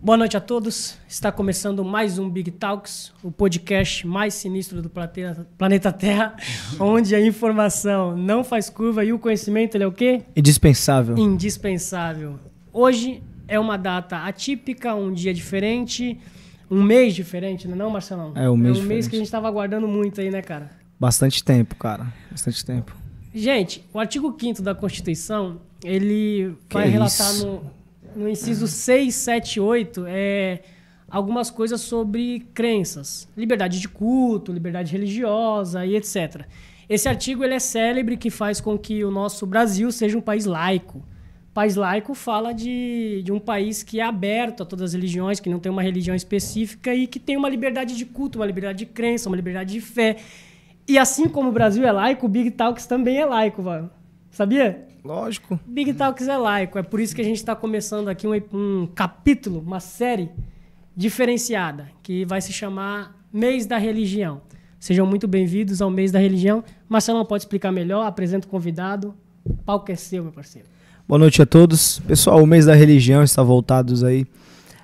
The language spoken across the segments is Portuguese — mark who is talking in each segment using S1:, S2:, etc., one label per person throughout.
S1: Boa noite a todos. Está começando mais um Big Talks, o podcast mais sinistro do planeta Terra, onde a informação não faz curva e o conhecimento é o quê?
S2: Indispensável.
S1: Indispensável. Hoje é uma data atípica, um dia diferente, um mês diferente, não é não, Marcelão? É um mês. É um diferente. mês que a gente estava aguardando muito aí, né, cara?
S2: Bastante tempo, cara. Bastante tempo.
S1: Gente, o artigo 5 da Constituição, ele que vai é relatar isso? no no inciso 6, 7, 8, é, algumas coisas sobre crenças. Liberdade de culto, liberdade religiosa e etc. Esse artigo ele é célebre que faz com que o nosso Brasil seja um país laico. país laico fala de, de um país que é aberto a todas as religiões, que não tem uma religião específica e que tem uma liberdade de culto, uma liberdade de crença, uma liberdade de fé. E assim como o Brasil é laico, o Big Talks também é laico, mano. Sabia? Lógico. Big Talks é laico. É por isso que a gente está começando aqui um, um capítulo, uma série diferenciada, que vai se chamar Mês da Religião. Sejam muito bem-vindos ao Mês da Religião. Marcelão pode explicar melhor, apresenta o convidado. O palco é seu, meu parceiro.
S2: Boa noite a todos. Pessoal, o Mês da Religião está voltados aí.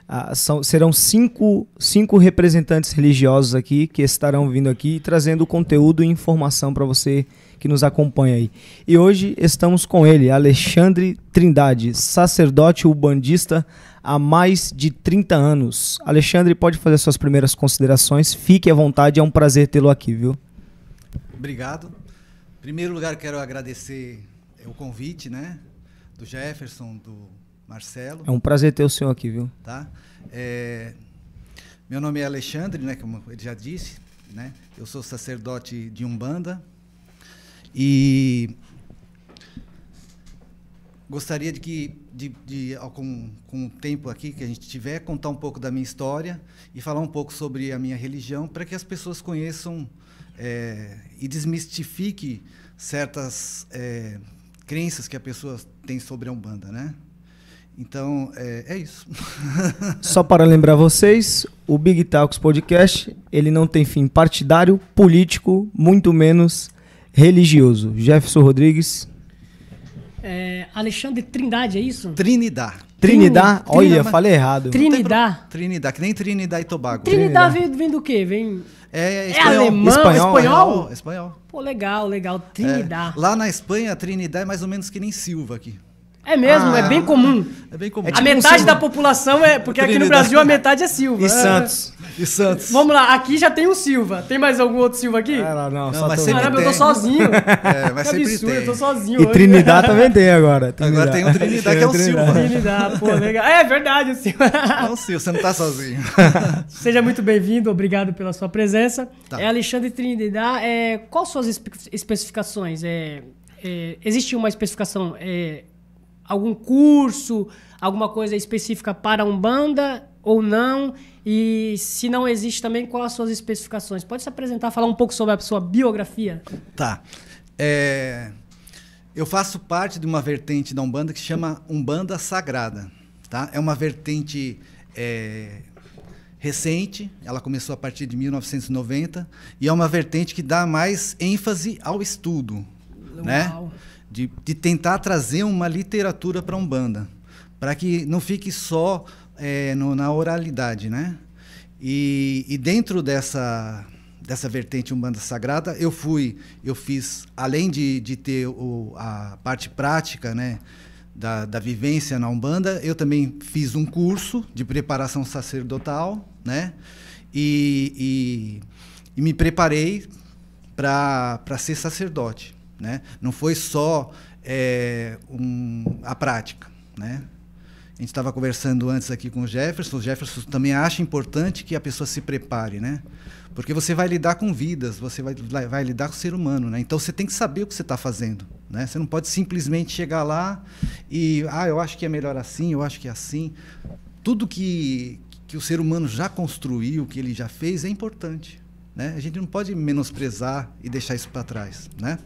S2: Ah, são, serão cinco, cinco representantes religiosos aqui que estarão vindo aqui trazendo conteúdo e informação para você que nos acompanha aí. E hoje estamos com ele, Alexandre Trindade, sacerdote ubandista há mais de 30 anos. Alexandre, pode fazer suas primeiras considerações. Fique à vontade, é um prazer tê-lo aqui, viu?
S3: Obrigado. Em primeiro lugar, quero agradecer é, o convite, né? Do Jefferson, do Marcelo. É um prazer ter o senhor aqui, viu? Tá. É, meu nome é Alexandre, né? Como ele já disse, né? Eu sou sacerdote de Umbanda, e gostaria de que, de, de, ah, com, com o tempo aqui que a gente tiver, contar um pouco da minha história e falar um pouco sobre a minha religião, para que as pessoas conheçam é, e desmistifiquem certas é, crenças que a pessoa tem sobre a Umbanda, né? Então, é, é isso.
S2: Só para lembrar vocês, o Big Talks Podcast, ele não tem fim partidário, político, muito menos religioso. Jefferson Rodrigues.
S3: É, Alexandre Trindade, é isso? Trinidad. Trinidad? Trinidad. Olha, Trinidad. falei errado. Trinidad. Trinidad, que nem Trinidad e Tobago. Trinidad,
S1: Trinidad. Vem, vem, do quê? Vem...
S3: É, é espanhol. é alemão, espanhol? Espanhol. espanhol. Pô, legal, legal. É, Trinidad. É, lá na Espanha, Trinidad é mais ou menos que nem Silva aqui.
S1: É mesmo, é ah, é bem comum.
S3: É bem comum. É tipo a metade um da
S1: população é. Porque aqui no Brasil a metade
S3: é Silva. E é. Santos. E
S1: Santos. Vamos lá, aqui já tem um Silva. Tem mais algum outro Silva aqui? Ah, não, não, não mas Caramba, tem. eu tô sozinho.
S2: É, mas que absurdo,
S1: tem. eu tô sozinho. E Trinidad também
S2: tem agora. Trinidad. Agora tem um Trinidad que é o Silva.
S1: Trinidad, pô, legal.
S3: É verdade, o Silva. É o Silva, você não tá sozinho.
S1: Seja muito bem-vindo, obrigado pela sua presença. Tá. É Alexandre Trinidad, é, quais suas especificações? É, é, existe uma especificação. É, algum curso, alguma coisa específica para Umbanda ou não? E se não existe também, quais as suas especificações? Pode se apresentar, falar um pouco sobre a sua biografia?
S3: Tá. É... Eu faço parte de uma vertente da Umbanda que se chama Umbanda Sagrada. Tá? É uma vertente é, recente, ela começou a partir de 1990, e é uma vertente que dá mais ênfase ao estudo. Né? Uau. Né? de, de tentar trazer uma literatura para a Umbanda, para que não fique só é, no, na oralidade, né? E, e, dentro dessa dessa vertente umbanda sagrada, eu fui, eu fiz além de, de ter o, a parte prática, né, da, da vivência na umbanda, eu também fiz um curso de preparação sacerdotal, né, e, e, e me preparei para ser sacerdote. Né? Não foi só é, um, a prática. Né? A gente estava conversando antes aqui com o Jefferson. O Jefferson também acha importante que a pessoa se prepare, né? Porque você vai lidar com vidas, você vai, vai lidar com o ser humano, né? Então você tem que saber o que você está fazendo, né? Você não pode simplesmente chegar lá e, ah, eu acho que é melhor assim, eu acho que é assim. Tudo que, que o ser humano já construiu, que ele já fez, é importante. Né? A gente não pode menosprezar e deixar isso para trás. Né?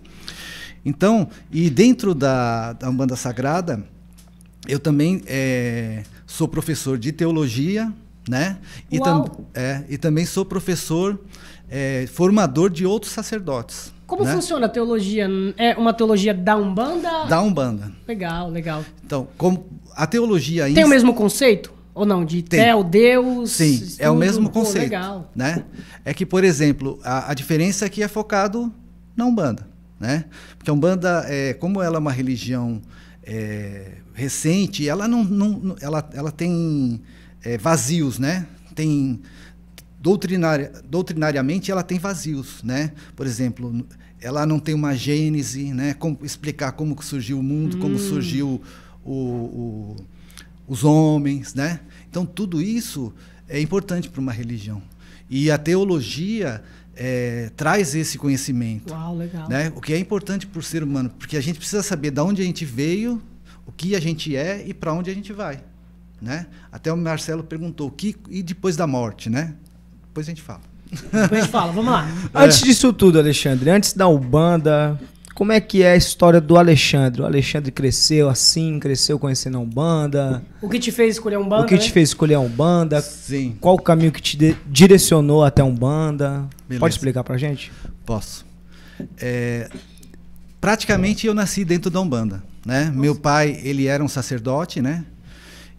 S3: Então, e dentro da, da Umbanda Sagrada, eu também é, sou professor de teologia, né? E, tam é, e também sou professor, é, formador de outros sacerdotes. Como né? funciona
S1: a teologia? É uma teologia da Umbanda? Da Umbanda. Legal, legal.
S3: Então, como a teologia... Tem o mesmo conceito? Ou não, de
S1: Tel, Deus. Sim, estudo. é o mesmo conceito. Pô,
S3: né? É que, por exemplo, a, a diferença aqui é, é focado na Umbanda. Né? Porque a Umbanda, é, como ela é uma religião é, recente, ela não, não, ela, ela tem é, vazios, né? Tem doutrinária, doutrinariamente ela tem vazios, né? Por exemplo, ela não tem uma gênese, né? Como, explicar como surgiu o mundo, hum. como surgiu o, o os homens, né? Então tudo isso é importante para uma religião. E a teologia é, traz esse conhecimento. Uau, legal. Né? O que é importante para o ser humano, porque a gente precisa saber de onde a gente veio, o que a gente é e para onde a gente vai. Né? Até o Marcelo perguntou, o que e depois da morte, né? Depois a gente fala. Depois a gente fala, vamos lá. Antes é.
S2: disso tudo, Alexandre, antes da Ubanda, como é que é a história do Alexandre? O Alexandre cresceu assim, cresceu conhecendo a Umbanda.
S1: O que te fez escolher a Umbanda? O que né? te
S2: fez escolher a Umbanda? Sim. Qual o caminho que te direcionou até a Umbanda? Beleza. Pode explicar pra gente?
S3: Posso. É, praticamente eu nasci dentro da Umbanda, né? Meu pai, ele era um sacerdote, né?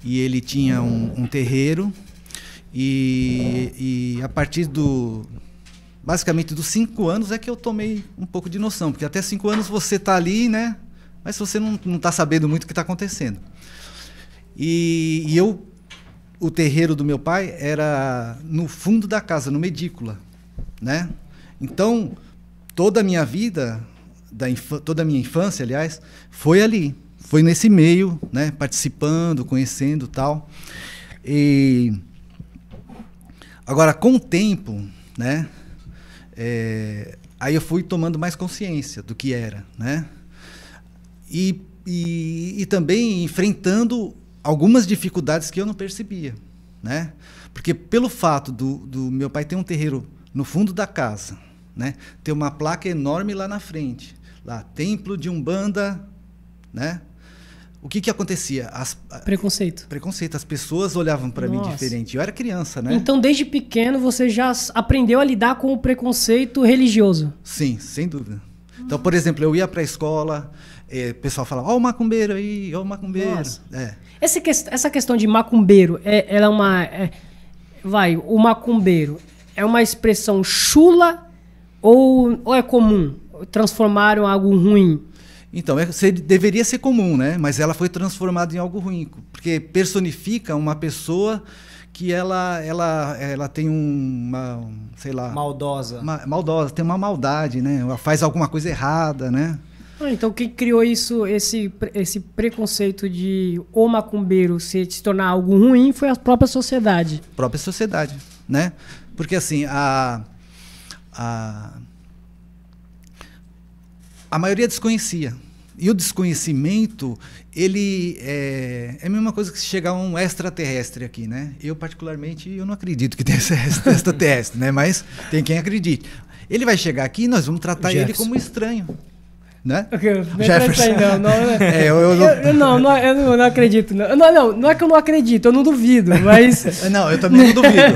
S3: E ele tinha um, um terreiro. E, e a partir do, basicamente dos cinco anos é que eu tomei um pouco de noção, porque até cinco anos você está ali, né? Mas você não está sabendo muito o que está acontecendo. E, e, eu, o terreiro do meu pai era no fundo da casa, no medícula, né? Então toda a minha vida, da toda a minha infância, aliás, foi ali, foi nesse meio, né? Participando, conhecendo, tal. E agora com o tempo, né? É, aí eu fui tomando mais consciência do que era, né? E, e, e também enfrentando algumas dificuldades que eu não percebia, né? Porque pelo fato do, do meu pai ter um terreiro no fundo da casa, né? Ter uma placa enorme lá na frente, lá Templo de Umbanda, né? o que que acontecia? As, preconceito. Preconceito. As pessoas olhavam para mim diferente. Eu era criança, né? Então,
S1: desde pequeno, você já aprendeu a lidar com o preconceito religioso?
S3: Sim, sem dúvida. Então, por exemplo, eu ia para a escola, eh, o pessoal falava, ó oh, o macumbeiro aí, ó oh, o macumbeiro. Nossa. É.
S1: Essa, que, essa questão de macumbeiro, é, ela é uma... É, vai, o macumbeiro
S3: é uma expressão chula ou, ou é comum? Transformaram algo ruim então, é, ser, deveria ser comum, né? Mas ela foi transformada em algo ruim, porque personifica uma pessoa que ela ela ela tem uma sei lá maldosa uma, maldosa tem uma maldade né ela faz alguma coisa errada né
S1: ah, então quem criou isso esse esse preconceito de o macumbeiro se, se tornar algo ruim foi a própria sociedade
S3: própria sociedade né porque assim a a a maioria desconhecia. E o desconhecimento, ele é, é a mesma coisa que se chegar um extraterrestre aqui, né? Eu, particularmente, eu não acredito que tenha extraterrestre, né? Mas tem quem acredite. Ele vai chegar aqui e nós vamos tratar Jefferson. ele como estranho né? Okay, Jefferson. Não, não, né? é, eu, eu, não... Eu, não, não, eu não acredito. Não.
S1: não. Não, não, é que eu não acredito, eu não duvido, mas. não, eu também não duvido.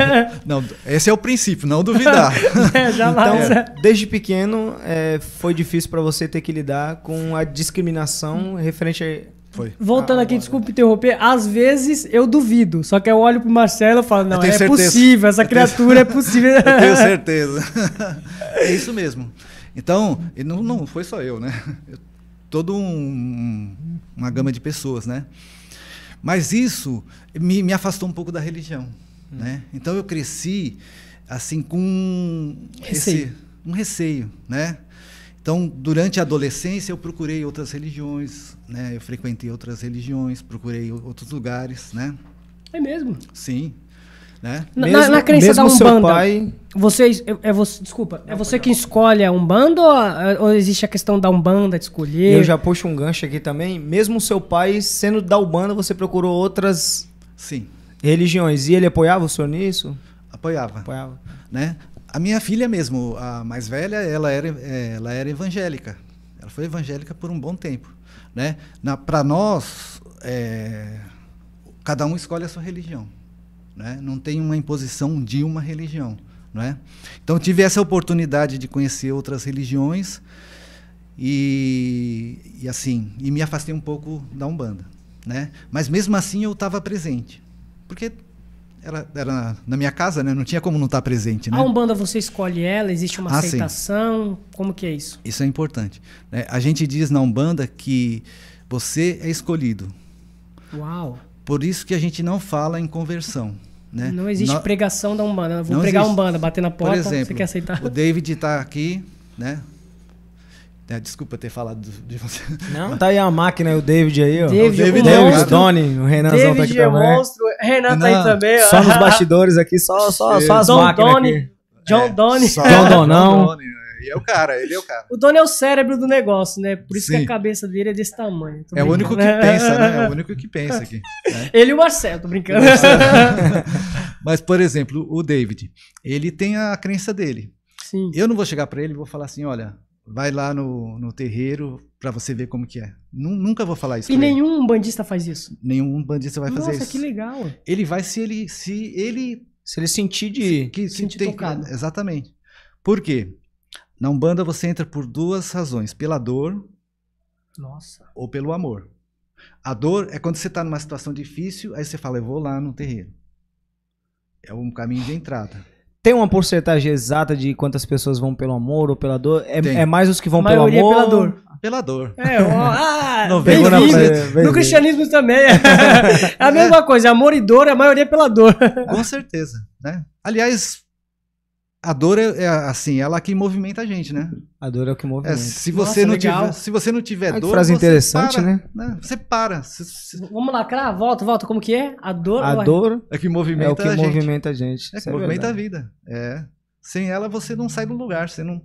S3: Não, esse
S2: é o princípio, não duvidar. é, Então, é. desde pequeno, é, foi difícil para você ter que lidar com a discriminação referente a. Foi.
S1: Voltando ah, aqui, desculpe interromper. Às vezes eu duvido, só que eu olho pro Marcelo e falo: não, é certeza. possível, essa eu criatura tenho... é possível. eu tenho certeza.
S3: é isso mesmo. Então, não, não foi só eu, né? toda um, uma gama de pessoas, né? Mas isso me, me afastou um pouco da religião, hum. né? Então eu cresci assim com receio. Esse, um receio, né? Então, durante a adolescência, eu procurei outras religiões, né? Eu frequentei outras religiões, procurei outros lugares, né? É mesmo? Sim. Né? Na, mesmo, na crença mesmo da Umbanda, seu pai...
S1: vocês, é, é você, desculpa, é você que escolhe a Umbanda ou, ou, existe a questão
S2: da Umbanda de escolher? Eu já puxo um gancho aqui também. Mesmo seu pai sendo da Umbanda, você procurou outras Sim. religiões. E ele apoiava o senhor nisso?
S3: Apoiava. Apoiava. Né? A minha filha mesmo, a mais velha, ela era, é, ela era evangélica. Ela foi evangélica por um bom tempo. Né? Para nós, é, cada um escolhe a sua religião né? não tem uma imposição de uma religião. Né? Então, tive essa oportunidade de conhecer outras religiões e, e assim e me afastei um pouco da Umbanda. Né? Mas, mesmo assim, eu estava presente. Porque era, era, na minha casa, né? Não tinha como não estar tá presente, né? A
S1: Umbanda você escolhe ela? Existe uma ah, aceitação? Sim. Como que é isso?
S3: Isso é importante. Né? a gente diz na Umbanda que você é escolhido. Uau! Por isso que a gente não fala em conversão. Né? Não existe no... pregação da Umbanda. Vou pregar existe. Umbanda, bater na porta, Por exemplo, você quer aceitar? O David está aqui, né? É, desculpa ter falado de você. Não,
S2: tá aí a máquina, o David aí, ó. David, o David, David é o Doni, o Renanzão tá aqui é também. Monstro, Renan tá aí também. Só nos bastidores aqui, só, só, só as John máquinas Donnie, John é, Doni. É, John Donão. John Donnie,
S3: né? Ele é o cara, ele é o cara.
S1: O dono é o cérebro do negócio, né? Por isso Sim. que a cabeça dele é desse tamanho. É o único que pensa, né? É o único que pensa aqui. Né? Ele e o Marcelo, tô brincando.
S3: Mas, por exemplo, o David, ele tem a crença dele. Sim. Eu não vou chegar para ele e vou falar assim, olha, vai lá no, no terreiro para você ver como que é. Nunca vou falar isso. E nenhum
S1: bandista faz isso.
S3: Nenhum bandista vai Nossa, fazer isso. Nossa, que legal. Ele vai se ele se ele se ele sentir de se, que, sentir tem, né? Exatamente. Por quê? Na Umbanda você entra por duas razões: pela dor Nossa. ou pelo amor. A dor é quando você está numa situação difícil, aí você fala, eu vou lá no terreiro. É um caminho de entrada. Tem
S2: uma porcentagem exata de quantas pessoas vão pelo amor ou pela dor? É, é mais os que vão pelo amor? É pela dor.
S1: Pela dor. É, ó, ah, no, cristianismo também. É a mesma coisa, amor e dor, a maioria é pela dor. Com certeza,
S3: né? Aliás, a dor é, é, assim, ela é que movimenta a gente, né? A dor é o que é, movimenta. É, se você Nossa, não tiver, se você não tiver ah, dor, frase interessante, para, né? né? Você para. Você, você... Vamos lacrar, volta, volta, como que é? A dor, a dor é que movimenta é o que a movimenta a gente. É que é movimenta verdade. a vida. É. Sem ela você não sai do lugar, você não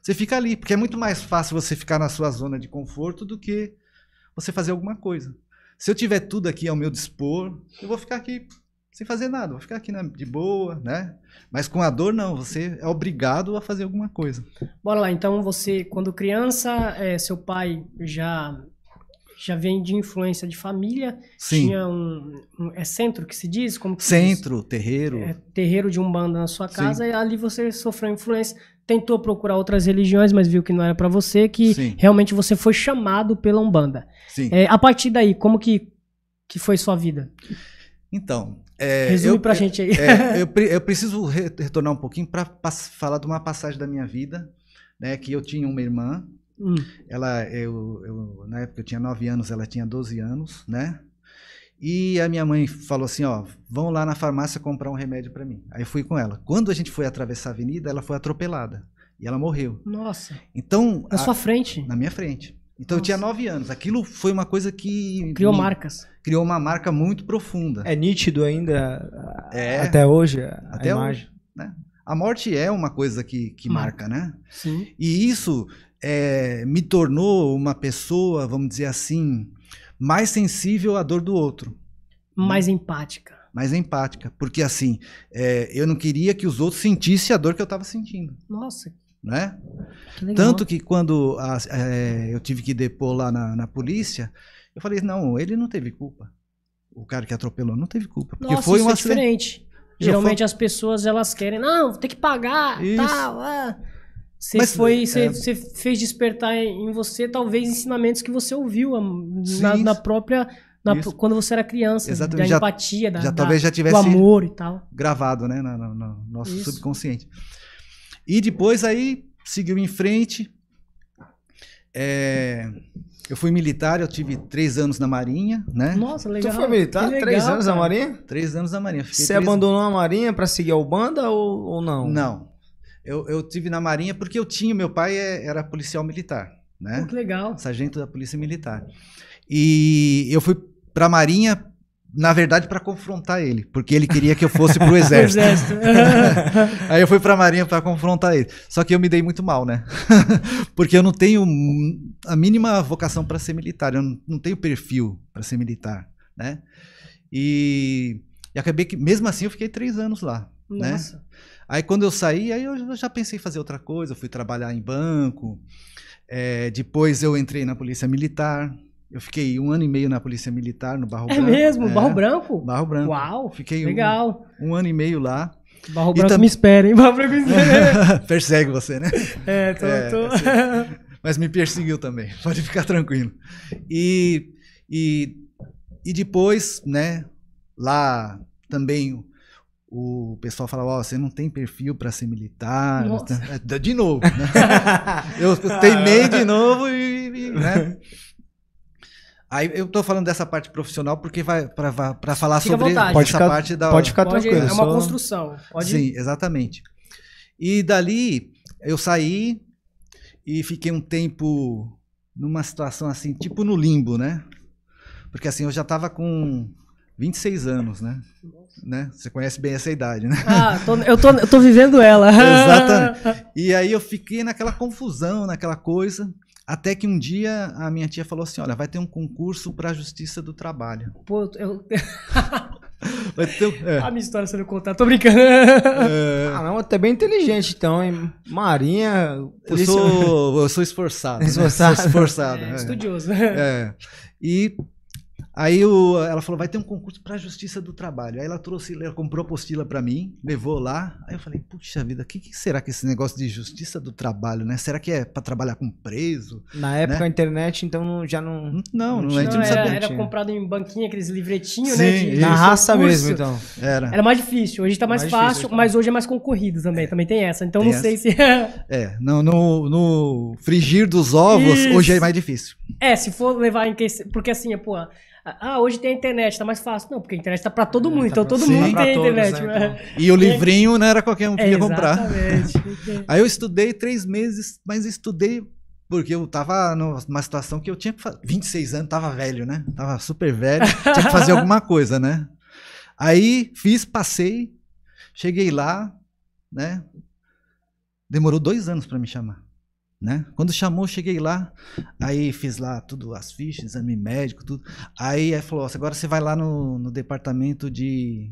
S3: você fica ali, porque é muito mais fácil você ficar na sua zona de conforto do que você fazer alguma coisa. Se eu tiver tudo aqui ao meu dispor, eu vou ficar aqui sem fazer nada, vou ficar aqui de boa, né? Mas com a dor não, você é obrigado a fazer alguma coisa. Bora lá, então você, quando criança,
S1: é, seu pai já já vem de influência de família. Sim. Tinha um, um é centro que se diz como centro,
S3: diz? terreiro. É,
S1: terreiro de umbanda na sua casa Sim. e ali você sofreu influência. Tentou procurar outras religiões, mas viu que não era para você, que Sim. realmente você foi chamado pela umbanda. Sim. É, a partir daí, como que que foi
S3: sua vida? Então, é, Resume eu, pra eu, gente aí. É, eu, eu, preciso retornar um pouquinho para falar de uma passagem da minha vida, né? Que eu tinha uma irmã. Hum. Ela, eu, eu, na época eu tinha 9 anos, ela tinha 12 anos, né? E a minha mãe falou assim, ó, vão lá na farmácia comprar um remédio para mim. Aí eu fui com ela. Quando a gente foi atravessar a avenida, ela foi atropelada e ela morreu. Nossa. Então, na a, sua frente? Na minha frente. Então Nossa. eu tinha nove anos. Aquilo foi uma coisa que. Criou me, marcas. Criou uma marca muito profunda. É nítido ainda é, até hoje a até imagem. né? A morte é uma coisa que, que hum. marca, né? Sim. E isso é, me tornou uma pessoa, vamos dizer assim, mais sensível à dor do outro. Mais né? empática. Mais empática. Porque assim, é, eu não queria que os outros sentissem a dor que eu estava sentindo. Nossa, né? Tanto que quando a, é, eu tive que depor lá na, na polícia, eu falei, não, ele não teve culpa. O cara que atropelou não teve culpa. Porque Nossa, foi um é acidente. diferente. Geralmente
S1: as pessoas elas querem, não, tem que pagar, isso. tal.
S3: Você ah. Mas, foi, você, é... você
S1: fez despertar em você talvez ensinamentos que você ouviu na, na própria na, quando você era criança, Exatamente. da empatia, da, já, da, talvez já tivesse do amor e tal.
S3: Gravado, né, no, no, no nosso isso. subconsciente. E depois aí seguiu em frente. É, eu fui militar, eu tive três anos na Marinha, né? Nossa, legal. Tu foi militar? Legal, três anos na Marinha? Três anos na Marinha. Você abandonou a Marinha para seguir a Ubanda ou, ou não? Não. Eu, eu tive na Marinha porque eu tinha, meu pai é, era policial militar, né? legal. Sargento da Polícia Militar. E eu fui para a Marinha na verdade, para confrontar ele, porque ele queria que eu fosse pro exército. exército. Aí eu fui pra Marinha para confrontar ele. Só que eu me dei muito mal, né? porque eu não tenho a mínima vocação para ser militar, eu não tenho perfil para ser militar, né? E, e, acabei que, mesmo assim, eu fiquei três anos lá, né? Nossa. né? Aí quando eu saí, aí eu já pensei em fazer outra coisa, eu fui trabalhar em banco, é, depois eu entrei na polícia militar, eu fiquei um ano e meio na Polícia Militar, no Barro é Branco. Mesmo? É mesmo? Barro Branco? Barro Branco. Uau! Fiquei legal. Um, um ano e meio lá. Barro Branco tam... me espera, hein? Barro Branco me espera. Persegue você, né? É, tô. É, tô... mas me perseguiu também, pode ficar tranquilo. E, e, e depois, né, lá também o pessoal falava, oh, você não tem perfil para ser militar. Nossa. É, de novo, né? eu teimei de novo e, e né? Aí eu tô falando dessa parte profissional porque vai para falar Fica sobre vontade. essa ficar, parte da Pode ficar tranquilo. é uma construção. Pode... Sim, exatamente. E dali eu saí e fiquei um tempo numa situação assim, tipo no limbo, né? Porque assim, eu já tava com 26 anos, né? né? Você conhece bem essa idade, né? Ah, tô, eu, tô,
S1: eu tô vivendo ela. Exatamente.
S3: E aí eu fiquei naquela confusão, naquela coisa. Até que um dia a minha tia falou assim: olha, vai ter um concurso para a Justiça do Trabalho. Pô, eu. Então, é. A minha história você não contar, tô brincando. É... Ah, não,
S2: até bem inteligente então, hein? Marinha. Eu sou, eu sou esforçado. Né? Esforçado. Né? Sou esforçado. É, é. Estudioso. É.
S3: E Aí o, ela falou, vai ter um concurso para a Justiça do Trabalho. Aí ela trouxe, ela comprou a apostila para mim, levou lá. Aí eu falei, puxa vida, o que, que, será que esse negócio de Justiça do Trabalho, né? Será que é para trabalhar com preso? Na época né? a internet, então já não... Não, não, tinha, a gente não, era, sabia. Era
S1: comprado em banquinha, aqueles livretinhos,
S2: né? De, na raça mesmo, então.
S3: Era.
S1: Era mais difícil. Hoje está mais, mais, fácil, difícil, então. mas hoje é mais concorrido também. É. Também tem essa. Então tem não sei se... É.
S3: é, no, no, no frigir dos ovos, Isso. hoje é mais difícil.
S1: É, se for levar em Porque assim, pô... Ah, hoje tem a internet, tá mais fácil.
S3: Não, porque a internet tá pra todo é, mundo,
S1: tá então todo sim, mundo tem todos, internet. Né, né? Então. E o livrinho não era qualquer um que é, ia comprar. Exatamente.
S3: Aí eu estudei três meses, mas estudei porque eu tava numa situação que eu tinha que fazer. 26 anos, tava velho, né? Tava super velho, tinha que fazer alguma coisa, né? Aí fiz, passei, cheguei lá, né? Demorou dois anos para me chamar. Né? Quando chamou, cheguei lá, aí fiz lá tudo, as fichas, exame médico, tudo. Aí, ele falou, agora você vai lá no, no departamento de,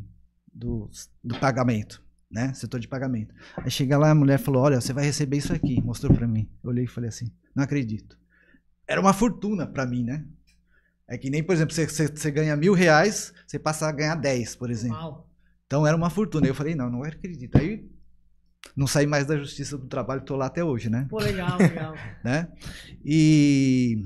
S3: do, do pagamento né? Setor de pagamento. Aí chega lá, a mulher falou: Olha, você vai receber isso aqui. Mostrou para mim. Eu olhei e falei assim: Não acredito. Era uma fortuna para mim, né? É que nem, por exemplo, você, você, você, ganha mil reais, você passa a ganhar dez, por exemplo. Uau. Então era uma fortuna. Aí eu falei: Não, não acredito. Aí não saí mais da Justiça do Trabalho, estou lá até hoje, né? Pô,
S2: legal, legal.
S3: né? E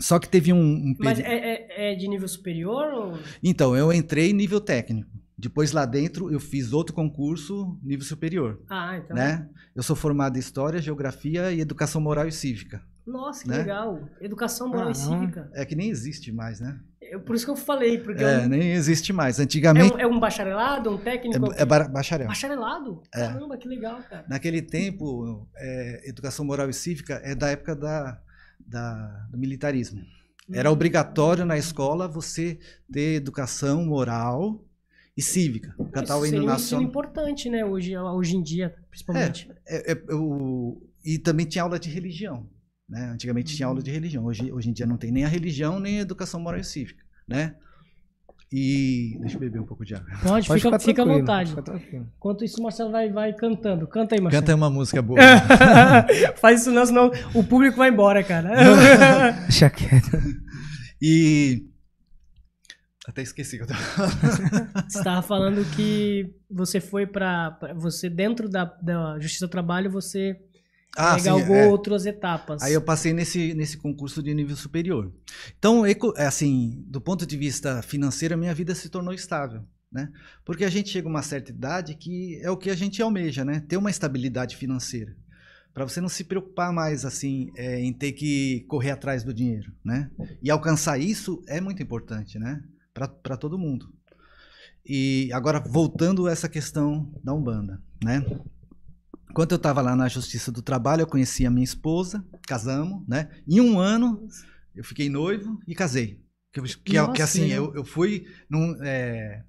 S3: só que teve um, um peri... Mas
S1: é, é, é, de nível superior? Ou...
S3: Então, eu entrei nível técnico. Depois lá dentro eu fiz outro concurso nível superior. Ah, então. Né? Eu sou formado em História, Geografia e Educação Moral e Cívica.
S1: Nossa, que né? legal. Educação moral e ah, cívica.
S3: É que nem existe mais, né?
S1: É por isso que eu falei, porque. É, eu...
S3: nem existe mais. Antigamente. É um,
S1: é um bacharelado, um técnico? É, é
S3: bacharel.
S1: Bacharelado? É. Caramba, que legal, cara.
S3: Naquele tempo, é, educação moral e cívica é da época da, da do militarismo. Era hum. obrigatório na escola você ter educação moral e cívica. Cantar Isso o hino nacional. Isso é
S1: importante, né? Hoje,
S3: hoje em dia, principalmente. É, é, eu, é, e também tinha aula de religião. Né? Antigamente uhum. tinha aula de uhum. religião. Hoje, hoje em dia não tem nem a religião, nem a educação moral e cívica. Né? E. Deixa eu beber um pouco de água. Pode, Pode fica, fica à vontade. Fica
S1: Enquanto isso, o Marcelo vai, vai cantando. Canta aí, Marcelo. Canta aí uma música boa. Né? Faz isso não, senão o público vai embora, cara. Deixa
S3: E até esqueci que eu estava falando. você
S1: falando que você foi para Você, dentro da, da Justiça do Trabalho, você ah, legalgou sim, é. outras etapas. Aí eu passei
S3: nesse, nesse concurso de nível superior. Então, é, assim, do ponto de vista financeiro, a minha vida se tornou estável. Né? Porque a gente chega a uma certa idade que é o que a gente almeja, né? Ter uma estabilidade financeira. Para você não se preocupar mais assim é, em ter que correr atrás do dinheiro, né? E alcançar isso é muito importante, né? para todo mundo. E agora, voltando a essa questão da Umbanda, né? Enquanto eu estava lá na Justiça do Trabalho, eu conheci a minha esposa, casamos, né? Em um ano, eu fiquei noivo e casei. Que, é que, Nossa, que assim, eu, eu fui num. É...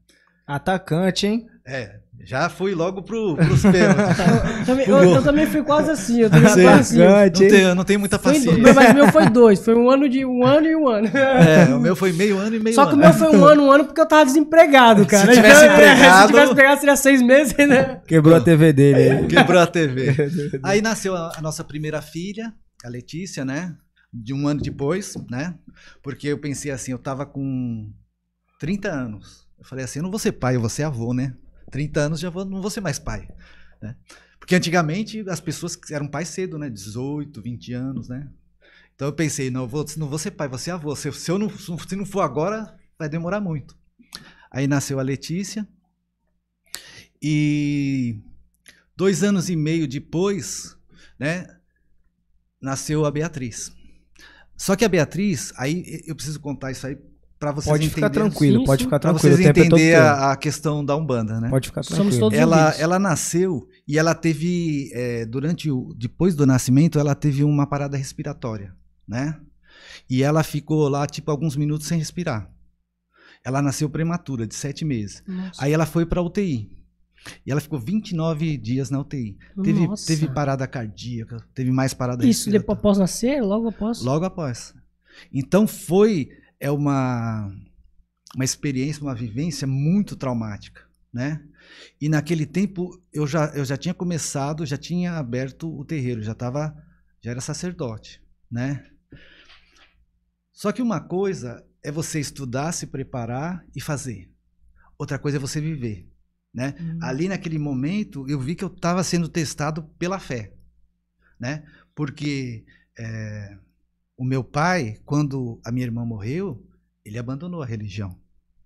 S3: Atacante, hein? É, já fui logo pro, pros pênaltis. eu, também, eu, eu, também fui quase assim, eu também fui é assim. Não tenho, não tenho muita paciência. mas o meu
S1: foi dois, foi um ano de um ano e um ano. É, o meu foi meio ano e meio Só ano. Só que o meu foi um ano,
S3: um ano porque eu tava desempregado, cara. Então, é, se tivesse empregado... se
S1: tivesse seria seis meses,
S3: né?
S2: Quebrou a TV dele. Quebrou a TV. Aí
S3: nasceu a, a nossa primeira filha, a Letícia, né? De um ano depois, né? Porque eu pensei assim, eu tava com 30 anos. Eu falei assim, eu não vou ser pai, eu vou ser avô, né? 30 anos já vou, não vou ser mais pai. Né? Porque antigamente as pessoas eram pais cedo, né? 18, 20 anos, né? Então eu pensei, não, eu vou, não vou ser pai, vou ser avô. Se, se eu não, se não for agora, vai demorar muito. Aí nasceu a Letícia. E dois anos e meio depois, né? Nasceu a Beatriz. Só que a Beatriz, aí eu preciso contar isso aí para vocês pode Ficar tranquilo, pode ficar tranquilo, Para vocês é entenderem a, a, questão da Umbanda, né? Pode ficar tranquilo. Somos todos ela, ela nasceu e ela teve, é, durante o, depois do nascimento, ela teve uma parada respiratória, né? E ela ficou lá, tipo, alguns minutos sem respirar. Ela nasceu prematura, de sete meses. Nossa. Aí ela foi para UTI. E ela ficou 29 dias na UTI. Teve, teve, parada cardíaca, teve mais parada Isso depois após nascer, logo após? Logo após. Então foi é uma, uma experiência, uma vivência muito traumática, né? E naquele tempo eu já, eu já tinha começado, já tinha aberto o terreiro, já tava, já era sacerdote, né? Só que uma coisa é você estudar, se preparar e fazer. Outra coisa é você viver, né? Uhum. Ali naquele momento eu vi que eu estava sendo testado pela fé, né? Porque é, o meu pai, quando a minha irmã morreu, ele abandonou a religião,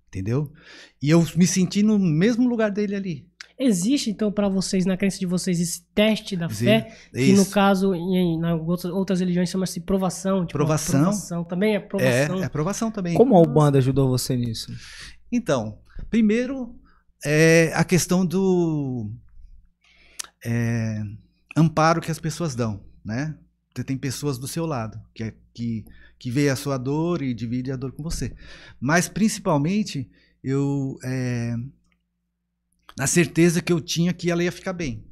S3: entendeu? E eu me senti no mesmo lugar dele ali.
S1: Existe, então, para vocês, na crença de vocês, esse teste da Sim, fé, que no caso, em, em outras, outras religiões, chama-se
S3: provação, tipo, provação. provação. Também é provação. É, é provação também. Como a Ubanda ajudou você nisso? Então, primeiro, é a questão do é, amparo que as pessoas dão, né? Você tem pessoas do seu lado, que é que, que vê a sua dor e divide a dor com você. Mas, principalmente, eu. É, na certeza que eu tinha que ela ia ficar bem.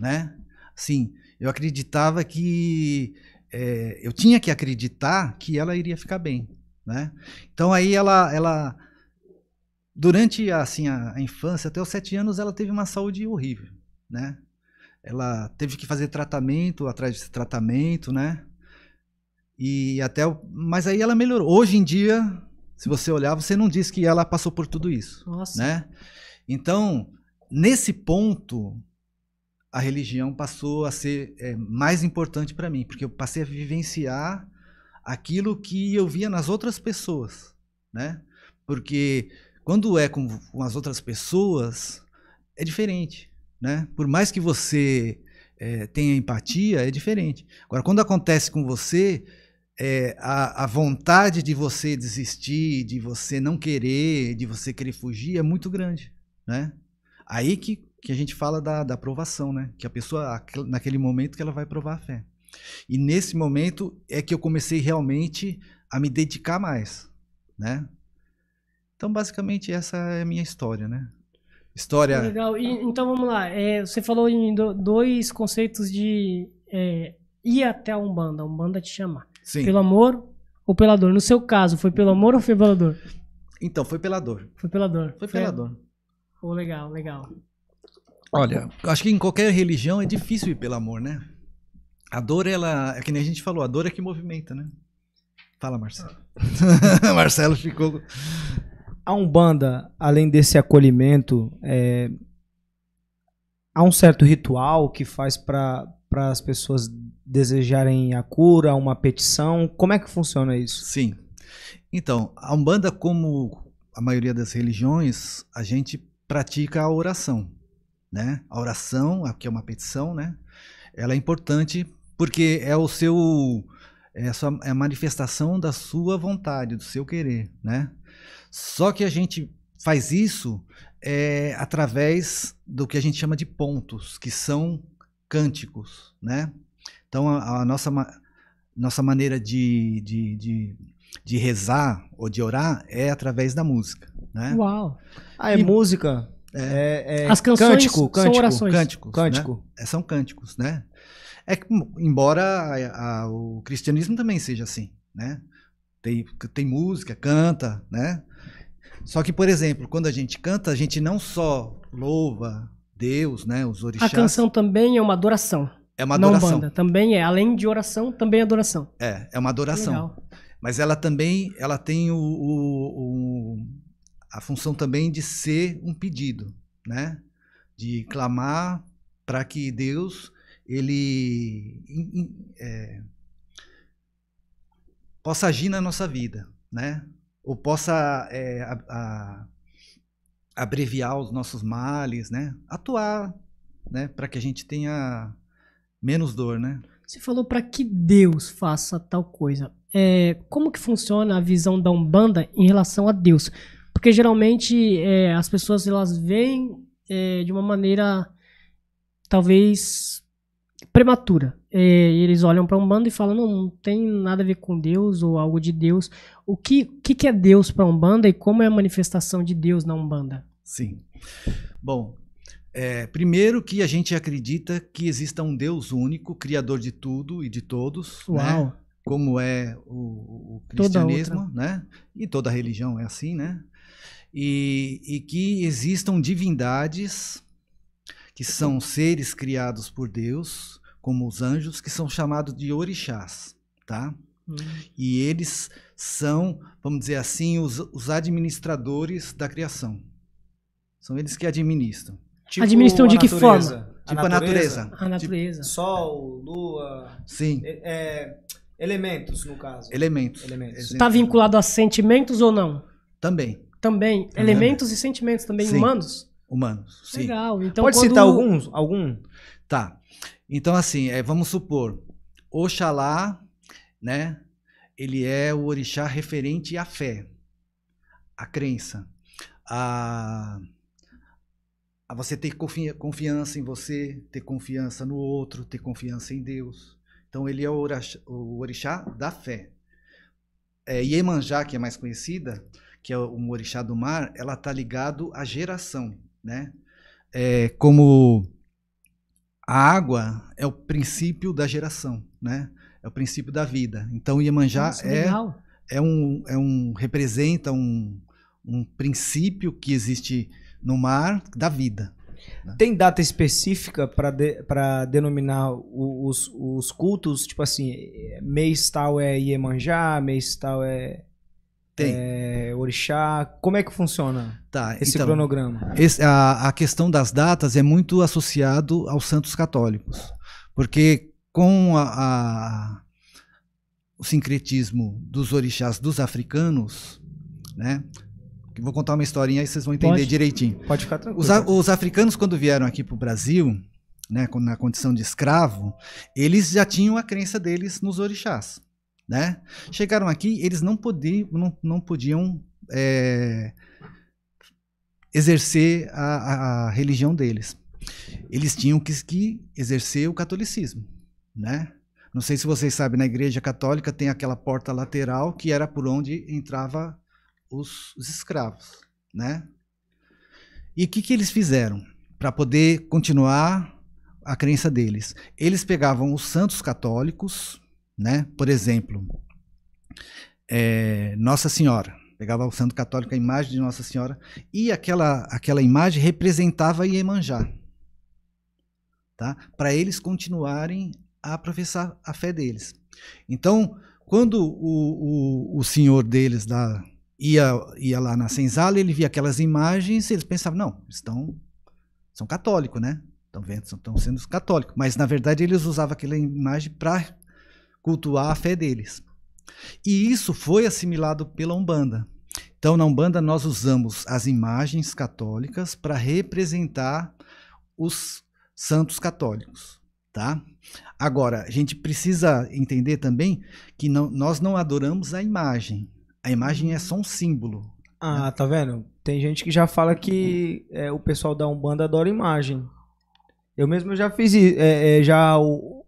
S3: Né? Sim, eu acreditava que. É, eu tinha que acreditar que ela iria ficar bem. Né? Então, aí ela. ela durante assim, a, a infância, até os sete anos, ela teve uma saúde horrível. Né? ela teve que fazer tratamento atrás de tratamento, né? E até. Mas aí ela melhorou. Hoje em dia, se você olhar, você não diz que ela passou por tudo isso. Nossa. Né? Então, nesse ponto, a religião passou a ser é, mais importante para mim, porque eu passei a vivenciar aquilo que eu via nas outras pessoas, né? Porque quando é com, com as outras pessoas é diferente, né? Por mais que você é, tenha empatia, é diferente. Agora, quando acontece com você, é, a, a, vontade de você desistir, de você não querer, de você querer fugir é muito grande, né? Aí que, que a gente fala da, da aprovação, né? Que a pessoa, naquele momento que ela vai provar a fé. E nesse momento é que eu comecei realmente a me dedicar mais, né? Então, basicamente, essa é a minha história, né? História...
S1: Legal. E, então, vamos lá. É, você falou em dois conceitos de é, ir até a Umbanda, a Umbanda te chamar. Sim. Pelo amor ou pela dor? No seu caso, foi pelo amor ou foi pela dor?
S3: Então, foi pela dor.
S1: Foi pela dor. Foi pela dor. Oh, legal, legal.
S3: Olha, acho que em qualquer religião é difícil ir pelo amor, né? A dor, ela. É que nem a gente falou, a dor é que movimenta, né? Fala, Marcelo. Marcelo ficou.
S2: A Umbanda, além desse acolhimento, é... há um certo ritual que faz para para as pessoas desejarem a cura, uma
S3: petição? Como é que funciona isso? Sim. Então, a Umbanda, como a maioria das religiões, a gente pratica a oração, né? A oração, que é uma petição, né? Ela é importante porque é o seu é a, sua, é a manifestação da sua vontade, do seu querer, né? Só que a gente faz isso é, através do que a gente chama de pontos, que são cânticos, né? Então a, a nossa, nossa maneira de, de, de, de, rezar ou de orar é através da música, né? Uau! Ah, é e, música? É, é, é As canções cântico, cântico, são orações. Né? Cântico, cântico. Né? São cânticos, né? É que, embora a, a, o cristianismo também seja assim, né? Tem, tem música, canta, né? Só que, por exemplo, quando a gente canta, a gente não só louva, deus, né? Os orixás. A canção
S1: também é uma adoração.
S3: É uma adoração. Não banda,
S1: também é. Além de oração, também é adoração.
S3: É, é uma adoração. Legal. Mas ela também ela tem o, o, o, a função também de ser um pedido, né? De clamar para que Deus ele é, possa agir na nossa vida, né? Ou possa é, a, a, abreviar os nossos males, né? Atuar, né? Para que a gente tenha menos dor, né?
S1: Você falou para que Deus faça tal coisa. É, como que funciona a visão da Umbanda em relação a Deus? Porque geralmente é, as pessoas elas veem é, de uma maneira talvez prematura. E eles olham para um bando e falam, não, não tem nada a ver com Deus ou algo de Deus. O que, que, que é Deus para Umbanda e como é a manifestação de Deus na Umbanda?
S3: Sim. Bom, é, primeiro que a gente acredita que exista um Deus único, criador de tudo e de todos, né? Uau. Né? como é o, o cristianismo, né? E toda religião é assim, né? E, e que existam divindades que são seres criados por Deus como os anjos, que são chamados de orixás, tá? Hum. E eles são, vamos dizer assim, os, os administradores da criação. São eles que administram. Tipo administram de que forma? Tipo a natureza. A natureza. A
S2: tipo natureza. Tipo, sol, lua. Sim. É, é, elementos, no caso. Elementos. Elementos. Está vinculado
S1: a sentimentos ou não? Também. Também. Elementos e sentimentos também sim. humanos?
S3: Humanos, sim. Legal. Então, Pode quando... citar alguns? Algum? Tá. Então, assim, é, vamos supor, Oxalá, né? Ele é o orixá referente à fé, à crença, a, a você ter confi confiança em você, ter confiança no outro, ter confiança em Deus. Então, ele é o orixá, o orixá da fé. É, Iemanjá, que é mais conhecida, que é o orixá do mar, ela está ligado à geração, né? É, como a água é o princípio da geração, né? É o princípio da vida. Então Iemanjá Nossa, é legal. é um é um representa um, um princípio que existe no mar da vida. Né? Tem data específica
S2: para de, denominar os, os cultos? Tipo assim, é, mês tal é Iemanjá, mês tal é tem. É, orixá, como é que funciona tá, esse então, cronograma? Esse,
S3: a, a, questão das datas é muito associado aos santos católicos, porque com a, a, o sincretismo dos orixás dos africanos, né? Vou contar uma historinha aí vocês vão entender pode, direitinho. Pode ficar tranquilo. Os, os africanos quando vieram aqui para o Brasil, né, na condição de escravo, eles já tinham a crença deles nos orixás. Né? Chegaram aqui, eles não, podiam, não, não podiam é, exercer a, a, a, religião deles. Eles tinham que, que exercer o catolicismo, né? Não sei se vocês sabem, na Igreja Católica tem aquela porta lateral que era por onde entrava os, os escravos, né? E o que, que eles fizeram para poder continuar a crença deles? Eles pegavam os santos católicos, né? Por exemplo, é, Nossa Senhora. Pegava o santo católico a imagem de Nossa Senhora e aquela, aquela imagem representava Iemanjá. Tá? Para eles continuarem a professar a fé deles. Então, quando o, o, o senhor deles da, ia, ia lá na senzala, ele via aquelas imagens e eles pensavam, não, estão, são católicos, né? Estão, vendo, estão sendo católicos. Mas, na verdade, eles usavam aquela imagem para cultuar a fé deles. E isso foi assimilado pela Umbanda. Então, na Umbanda, nós usamos as imagens católicas para representar os santos católicos. Tá? Agora, a gente precisa entender também que não, nós não adoramos a imagem. A imagem é só um símbolo. Né? Ah, né? tá vendo?
S2: Tem gente que já fala que é, o pessoal da Umbanda adora imagem. Eu mesmo já fiz, é, é, já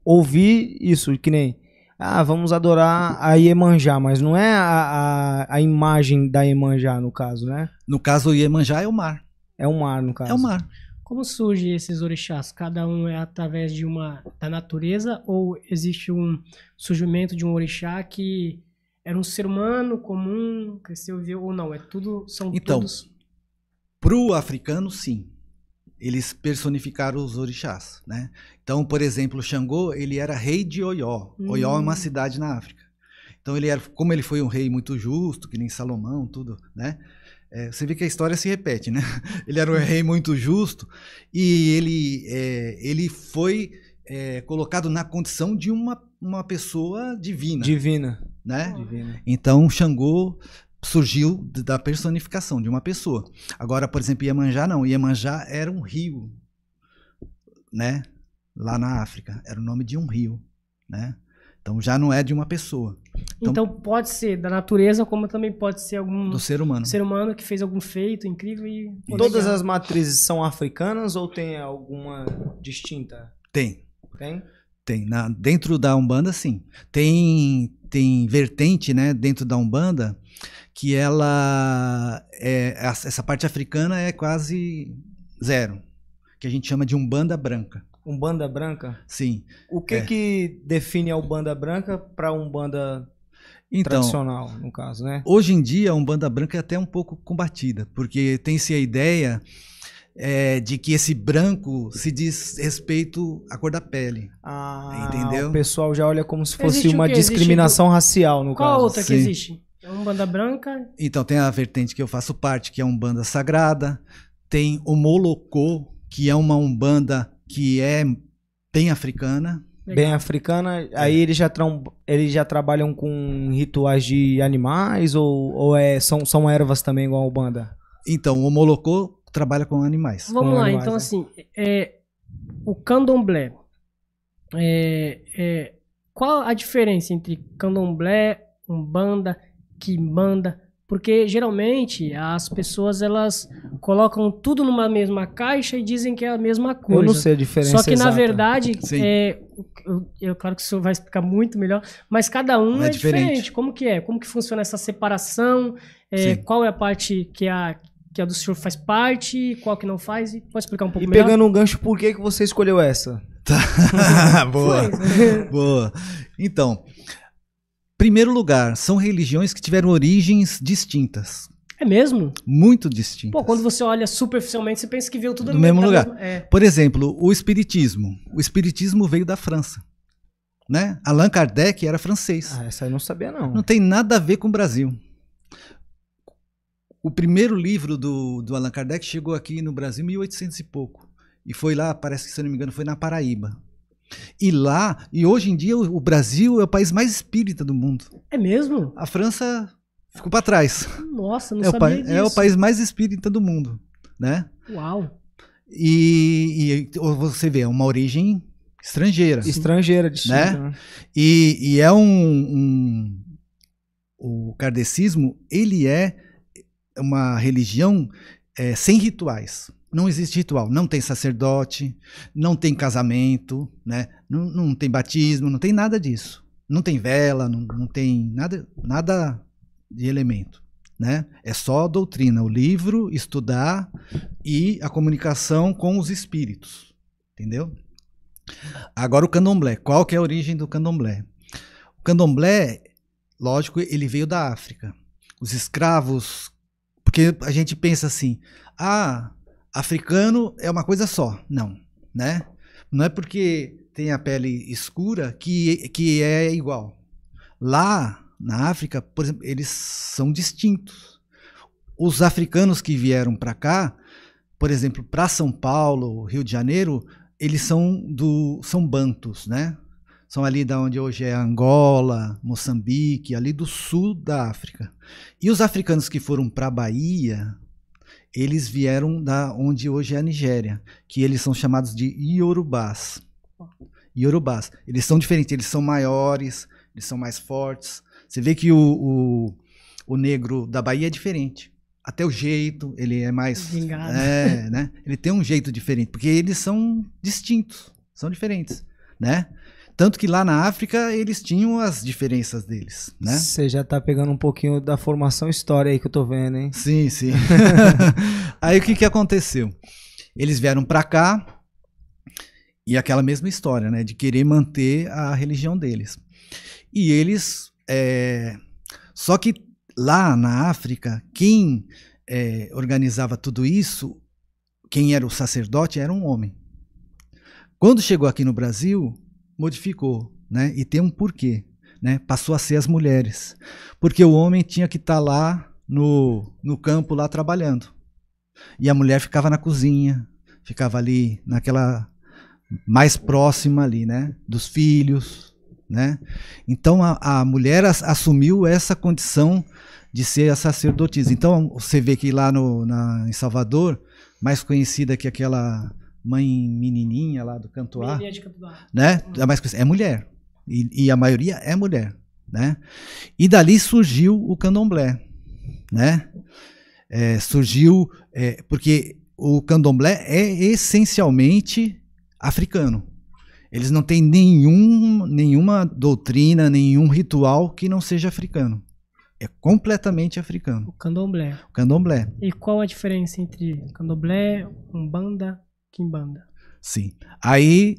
S2: ouvi isso, que nem ah, vamos adorar a Iemanjá, mas não é a, a, a imagem da Iemanjá, no caso, né? No
S3: caso, o Iemanjá é o mar. É o mar, no caso. É o
S1: mar. Como surgem esses orixás? Cada um é através de uma da natureza ou existe um surgimento de um orixá que era um ser humano comum, cresceu, viveu ou não? É tudo são então, todos.
S3: o africano, sim eles personificaram os orixás, né? Então, por exemplo, Xangô, ele era rei de Oió. Uhum. Oió é uma cidade na África. Então, ele era, como ele foi um rei muito justo, que nem Salomão, tudo, né? É, você vê que a história se repete, né? Ele era um rei muito justo e ele, é, ele foi é, colocado na condição de uma, uma pessoa divina. Divina. Né? divina. Então, Xangô surgiu da personificação de uma pessoa. Agora, por exemplo, Iemanjá não. Iemanjá era um rio, né? Lá na África. Era o nome de um rio, né? Então já não é de uma pessoa. Então, então,
S1: pode ser da natureza, como também pode ser algum do ser humano. Ser humano que fez
S3: algum
S2: feito incrível e todas as matrizes são africanas ou tem alguma distinta?
S3: Tem. Tem. Tem na dentro da Umbanda sim. Tem tem vertente, né, dentro da Umbanda que ela é, essa parte africana é quase zero, que a gente chama de umbanda branca.
S2: Umbanda branca? Sim. O que é. que define a umbanda branca para umbanda
S3: então, tradicional, no caso, né? Hoje em dia a umbanda branca é até um pouco combatida, porque tem-se a ideia é, de que esse branco se diz respeito à cor da pele. Ah, entendeu? O pessoal já olha como se fosse existe uma discriminação existe... racial, no Qual caso. Qual outra Sim. que existe? É uma banda branca? Então, tem a vertente que eu faço parte, que é uma banda sagrada. Tem o Molocô, que é uma umbanda que é bem africana. Legal. Bem africana. Aí é. eles já, eles já trabalham
S2: com rituais de animais ou, ou é, são, são ervas também igual a umbanda?
S3: Então, o Molocô trabalha com animais. Vamos com lá, animais, então né?
S1: assim, é, o candomblé, é, é, qual a diferença entre candomblé, umbanda que manda. Porque geralmente as pessoas elas colocam tudo numa mesma caixa e dizem que é a mesma coisa. Eu não sei a diferença. Só que exata. na verdade, é, eu, eu, claro que o senhor vai explicar muito melhor, mas cada um é, é diferente. diferente. Como que é? Como que funciona essa separação? É, qual é a parte que a que a do senhor faz parte, qual que não faz? E pode explicar um pouco e melhor? E pegando
S2: um gancho, por que, que você escolheu
S3: essa? Tá. boa. boa. Então, Primeiro lugar, são religiões que tiveram origens distintas. É mesmo? Muito distintas.
S1: Pô, quando você olha superficialmente, você pensa que veio tudo do mesmo lugar. Mesma, é.
S3: Por exemplo, o espiritismo. O espiritismo veio da França. Né? Allan Kardec era francês. Ah, essa eu não sabia não. Não tem nada a ver com o Brasil. O primeiro livro do, do Allan Kardec chegou aqui no Brasil em 1800 e pouco. E foi lá, parece que se não me engano, foi na Paraíba. E lá, e hoje em dia, o Brasil é o país mais espírita do mundo. É mesmo? A França ficou para trás. Nossa, não é sabia disso. É o país mais espírita do mundo, né? Uau. E, e você vê, é uma origem estrangeira. Estrangeira, de Né? né? E, e, é um, um... O kardecismo, ele é uma religião é, sem rituais não existe ritual, não tem sacerdote, não tem casamento, né? não, não tem batismo, não tem nada disso. Não tem vela, não, não tem nada, nada de elemento. Né? É só a doutrina, o livro, estudar e a comunicação com os espíritos, entendeu? Agora o candomblé. Qual que é a origem do candomblé? O candomblé, lógico, ele veio da África. Os escravos, porque a gente pensa assim: ah, africano é uma coisa só. Não, né? Não é porque tem a pele escura que, que é igual. Lá na África, por exemplo, eles são distintos. Os africanos que vieram para cá, por exemplo, para São Paulo, Rio de Janeiro, eles são do são bantos, né? São ali da onde hoje é Angola, Moçambique, ali do sul da África. E os africanos que foram para Bahia, eles vieram da onde hoje é a Nigéria, que eles são chamados de Yorubás. Yorubás. Eles são diferentes, eles são maiores, eles são mais fortes. Você vê que o, o, o negro da Bahia é diferente. Até o jeito, ele é mais. Vingado. É, né? Ele tem um jeito diferente, porque eles são distintos, são diferentes, né? Tanto que lá na África eles tinham as diferenças deles, né?
S2: Você já tá pegando um pouquinho da formação história aí que eu tô vendo, hein? Sim, sim.
S3: aí o que que aconteceu? Eles vieram para cá e aquela mesma história, né? De querer manter a religião deles. E eles. É... Só que lá na África, quem é, organizava tudo isso, quem era o sacerdote, era um homem. Quando chegou aqui no Brasil, modificou, né? E tem um porquê, né? Passou a ser as mulheres, porque o homem tinha que estar tá lá no, no campo lá trabalhando e a mulher ficava na cozinha, ficava ali naquela mais próxima ali, né? Dos filhos, né? Então a, a mulher as, assumiu essa condição de ser a sacerdotisa. Então você vê que lá no, na, em Salvador, mais conhecida que aquela mãe menininha lá do Cantuá. Menininha de Né? Hum. Mais, é mulher. E, e, a maioria é mulher. Né? E dali surgiu o candomblé. Né? É, surgiu. É, porque o candomblé é essencialmente africano. Eles não têm nenhum, nenhuma doutrina, nenhum ritual que não seja africano. É completamente africano. O candomblé. O candomblé.
S1: E qual a diferença entre candomblé, umbanda Quimbanda.
S3: Sim. Aí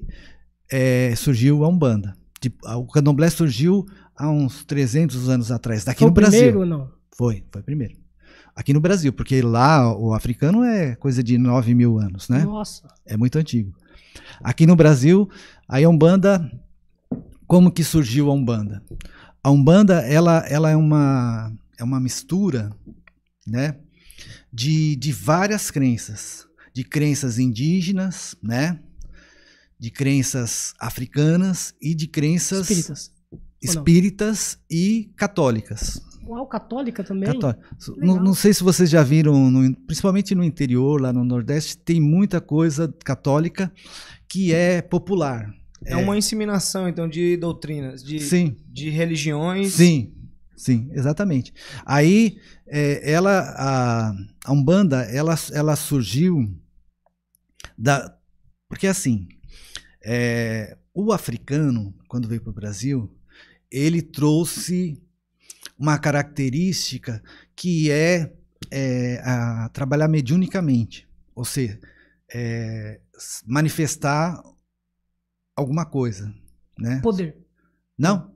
S3: é, surgiu a Umbanda. Tipo, o candomblé surgiu há uns 300 anos atrás, daqui foi no Brasil. Foi primeiro ou não? Foi, foi primeiro. Aqui no Brasil, porque lá o africano é coisa de 9 mil anos, né? Nossa. É muito antigo. Aqui no Brasil, a Umbanda, como que surgiu a Umbanda? A Umbanda, ela, ela é, uma, é uma mistura, né? De, de várias crenças de crenças indígenas, né? De crenças africanas e de crenças espíritas, espíritas e católicas.
S1: Uau, católica também? Católica. Não,
S3: não, sei se vocês já viram, no, principalmente no interior, lá no Nordeste, tem muita coisa católica que é popular. É, é uma inseminação, então, de doutrinas, de, Sim. de religiões. Sim, Sim, exatamente. Aí é, ela, a, a Umbanda, ela, ela surgiu da, porque assim, é, o africano, quando veio para o Brasil, ele trouxe uma característica que é, é a, trabalhar mediunicamente, ou seja, é, manifestar alguma coisa, né? Poder. Não,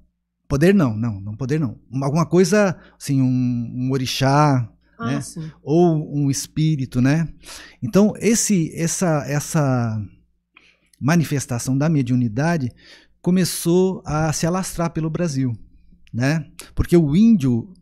S3: poder não, não, não poder não. Alguma coisa, assim, um, um orixá, ah, né? ou um espírito, né? Então esse essa essa manifestação da mediunidade começou a se alastrar pelo Brasil, né? Porque o índio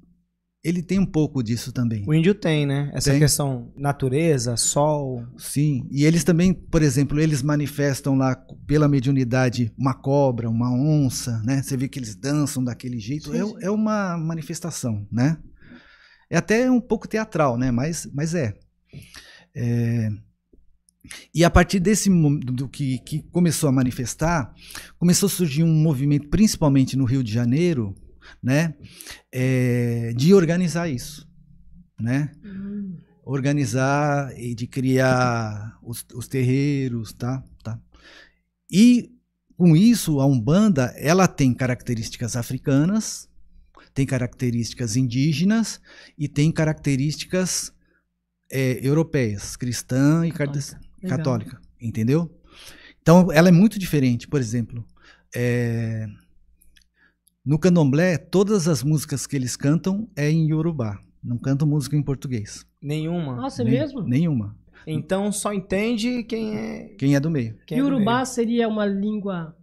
S3: ele tem um pouco disso também. O índio tem, né? Essa tem. questão natureza, sol. Sim, e eles também, por exemplo, eles manifestam lá pela mediunidade uma cobra, uma onça, né? Você vê que eles dançam daquele jeito. Sim, é, sim. é uma manifestação, né? É até um pouco teatral, né? Mas, mas é. é. E a partir desse do que, que começou a manifestar, começou a surgir um movimento, principalmente no Rio de Janeiro, né? É, de organizar isso, né? Uhum. Organizar e de criar os, os terreiros, tá? tá? E com isso, a Umbanda ela tem características africanas, tem características indígenas e tem características é, europeias, cristã e católica. católica entendeu? Então, ela é muito diferente. Por exemplo, é, no candomblé, todas as músicas que eles cantam é em Yorubá. Não cantam música em português. Nenhuma? Nossa, é Nem, mesmo? Nenhuma.
S2: Então, só entende
S3: quem é... Quem é do meio. Quem Yorubá é do
S2: meio. seria uma língua...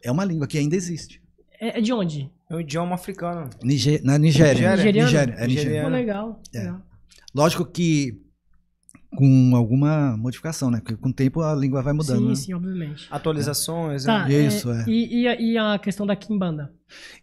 S3: É uma língua que ainda existe.
S2: É, é de onde? É um idioma africano.
S3: Niger, na Nigéria. Nigeriano? Nigéria. É nigeriano. Oh, legal. É. legal. Lógico que com alguma modificação, né? Porque com o tempo a língua vai mudando. Sim, né? sim,
S2: obviamente. Atualizações,
S3: é. Tá, né? Isso, é. é.
S1: E, e, a, e, a, questão da Kimbanda?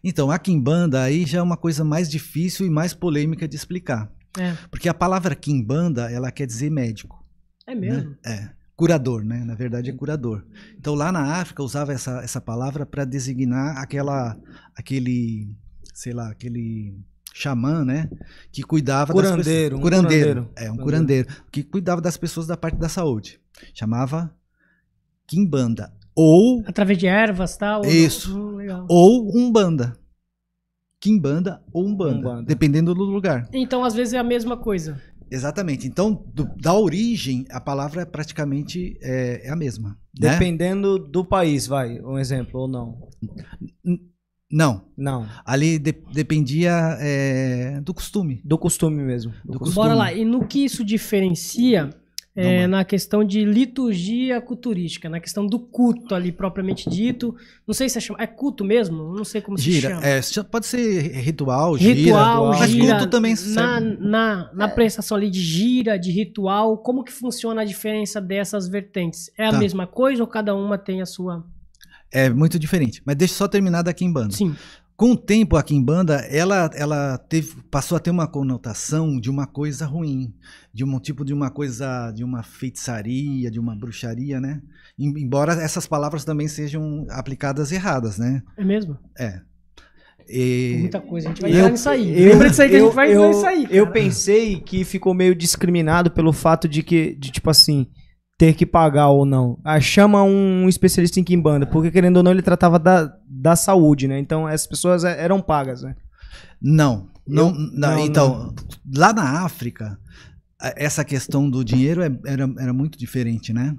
S3: Então, a Kimbanda aí já é uma coisa mais difícil e mais polêmica de explicar. É. Porque a palavra Kimbanda, ela quer dizer médico. É mesmo? Né? É curador, né? Na verdade é curador. Então lá na África usava essa, essa palavra para designar aquela aquele, sei lá, aquele xamã, né, que cuidava curandeiro, das pessoas, um curandeiro, curandeiro, é um curandeiro. curandeiro, que cuidava das pessoas da parte da saúde. Chamava Kimbanda ou através de ervas, tal. Isso. Ou, hum, ou Umbanda. Kimbanda ou Umbanda, Umbanda, dependendo do lugar.
S1: Então, às vezes é a mesma coisa.
S3: Exatamente. Então, do, da origem, a palavra é praticamente é, é a mesma. Né? Dependendo do
S2: país, vai, um exemplo, ou não. N não. Não. Ali de
S3: dependia é, do costume. Do costume mesmo. Do do costume. Bora lá.
S1: E no que isso diferencia é, é, na questão de liturgia culturística, na questão do culto ali propriamente dito. Não sei se é chama, é culto mesmo? Não sei como gira, é, se
S3: chama. É, pode ser ritual, gira, ritual, mas gira, culto também serve. Na,
S1: na, na é. prestação ali de gira, de ritual, como que funciona a diferença dessas vertentes? É tá. a mesma coisa ou cada uma tem a sua?
S3: É muito diferente. Mas deixa eu só terminar daqui em banda. Sim. Com o tempo, a Kimbanda, ela, ela teve, passou a ter uma conotação de uma coisa ruim, de um tipo de uma coisa, de uma feitiçaria, de uma bruxaria, né? Embora essas palavras também sejam aplicadas erradas, né? É mesmo? É. E... Muita coisa, a gente vai sair nisso aí. Lembra disso aí que eu, a gente vai eu, nisso aí. Eu
S2: pensei que ficou meio discriminado pelo fato de que, de tipo assim, ter que pagar ou não. Ah, chama um especialista em quimbanda, porque querendo ou não ele tratava da, da saúde, né? Então essas pessoas é, eram pagas, né?
S3: Não, não, não, não, então, não. lá na África, essa questão do dinheiro é, era, era muito diferente, né?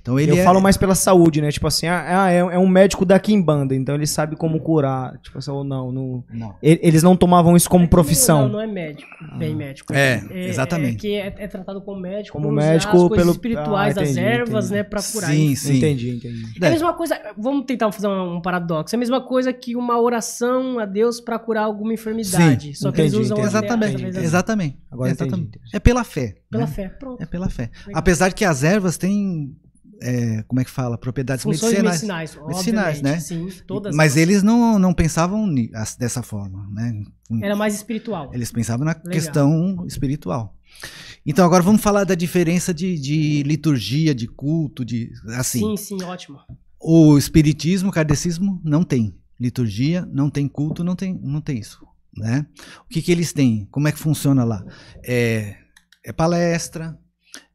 S3: Então ele eu é... falo mais pela saúde, né? Tipo assim,
S2: ah, ah é, é um médico da Kimbanda, então ele sabe como uhum. curar. Tipo assim, ou não, não. não. Eles não tomavam isso como é profissão. Não, não é médico, bem ah. médico. É, né? é exatamente. É
S1: que é, é, tratado como médico, como médico, as coisas pelo... espirituais, ah, entendi, as ervas, entendi. né, pra curar. Sim, isso. sim. Entendi, entendi. É a mesma coisa, vamos tentar fazer um paradoxo. É a mesma coisa que uma oração a Deus pra curar alguma enfermidade. Sim, só entendi, que eles usam entendi. Exatamente, exatamente.
S3: Agora exatamente. É pela fé. Pela né? fé, pronto. É pela fé. Apesar que as ervas têm é, como é que fala? Propriedades Funções medicinais. Medicinais, medicinais né? Sim, todas. Mas elas. eles não, não pensavam dessa forma, né? Era mais espiritual. Eles pensavam na Legal. questão espiritual. Então agora vamos falar da diferença de, de liturgia, de culto, de assim. Sim, sim, ótimo. O espiritismo, o kardecismo não tem liturgia, não tem culto, não tem, não tem isso, né? O que que eles têm? Como é que funciona lá? É, é palestra,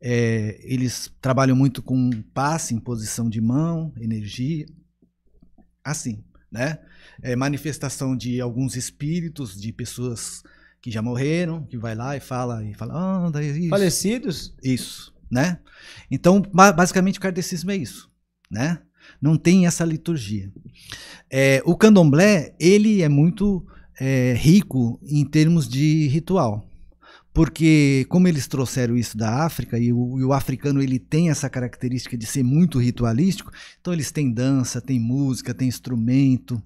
S3: é, eles trabalham muito com passe, imposição de mão, energia, assim, né? É, manifestação de alguns espíritos, de pessoas que já morreram, que vai lá e fala e fala, ah, isso. falecidos, isso, né? Então, basicamente o cardecismo é isso, né? Não tem essa liturgia. É, o candomblé ele é muito é, rico em termos de ritual porque como eles trouxeram isso da África e o, e o, africano ele tem essa característica de ser muito ritualístico, então eles têm dança, tem música, tem instrumento,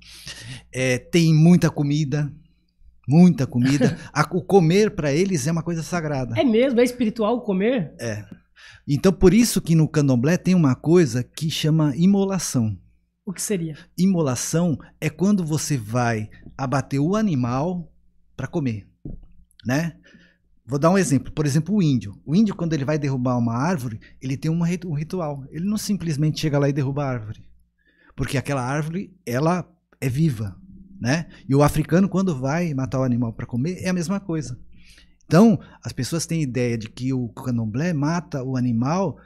S3: é, tem muita comida, muita comida. A, o comer para eles é uma coisa sagrada. É
S1: mesmo, é espiritual o comer.
S3: É. Então por isso que no Candomblé tem uma coisa que chama imolação. O que seria? Imolação é quando você vai abater o animal para comer, né? Vou dar um exemplo. Por exemplo, o índio. O índio, quando ele vai derrubar uma árvore, ele tem um ritual. Ele não simplesmente chega lá e derruba a árvore. Porque aquela árvore, ela é viva. Né? E o africano, quando vai matar o animal para comer, é a mesma coisa. Então, as pessoas têm ideia de que o candomblé mata o animal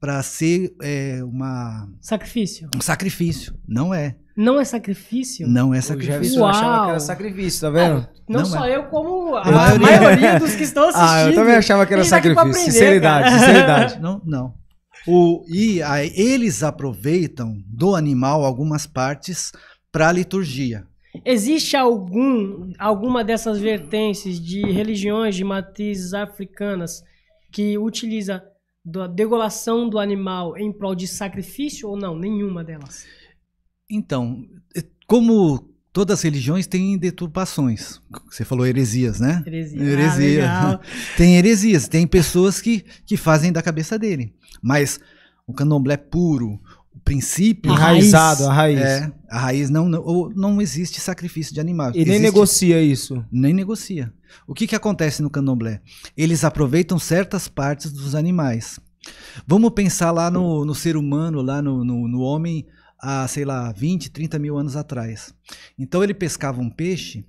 S3: para ser é, uma. Sacrifício. Um sacrifício. Não é. Não é sacrifício? Não é sacrifício. Eu achava que era sacrifício, tá vendo? Ah, não, não, só é. eu, como a maioria. maioria dos que estão assistindo. Ah, eu também achava que era sacrifício. Aprender, sinceridade, cara. sinceridade. Não, não. O, e eles aproveitam do animal algumas partes para liturgia.
S1: Existe algum, alguma dessas vertentes de religiões de matrizes africanas que utiliza a degolação do animal em prol de sacrifício ou não? Nenhuma delas.
S3: Então, é, como todas as religiões têm deturpações. Você falou heresias, né? Heresia. Heresia. Ah, tem heresias, tem pessoas que, que fazem da cabeça dele. Mas o candomblé puro, o princípio. Enraizado, a raiz. É, a raiz não, não, não existe sacrifício de animal. E existe, nem negocia isso. Nem negocia. O que, que acontece no candomblé? Eles aproveitam certas partes dos animais. Vamos pensar lá no, no ser humano, lá no, no, no homem há, sei lá, 20, 30 mil anos atrás. Então ele pescava um peixe,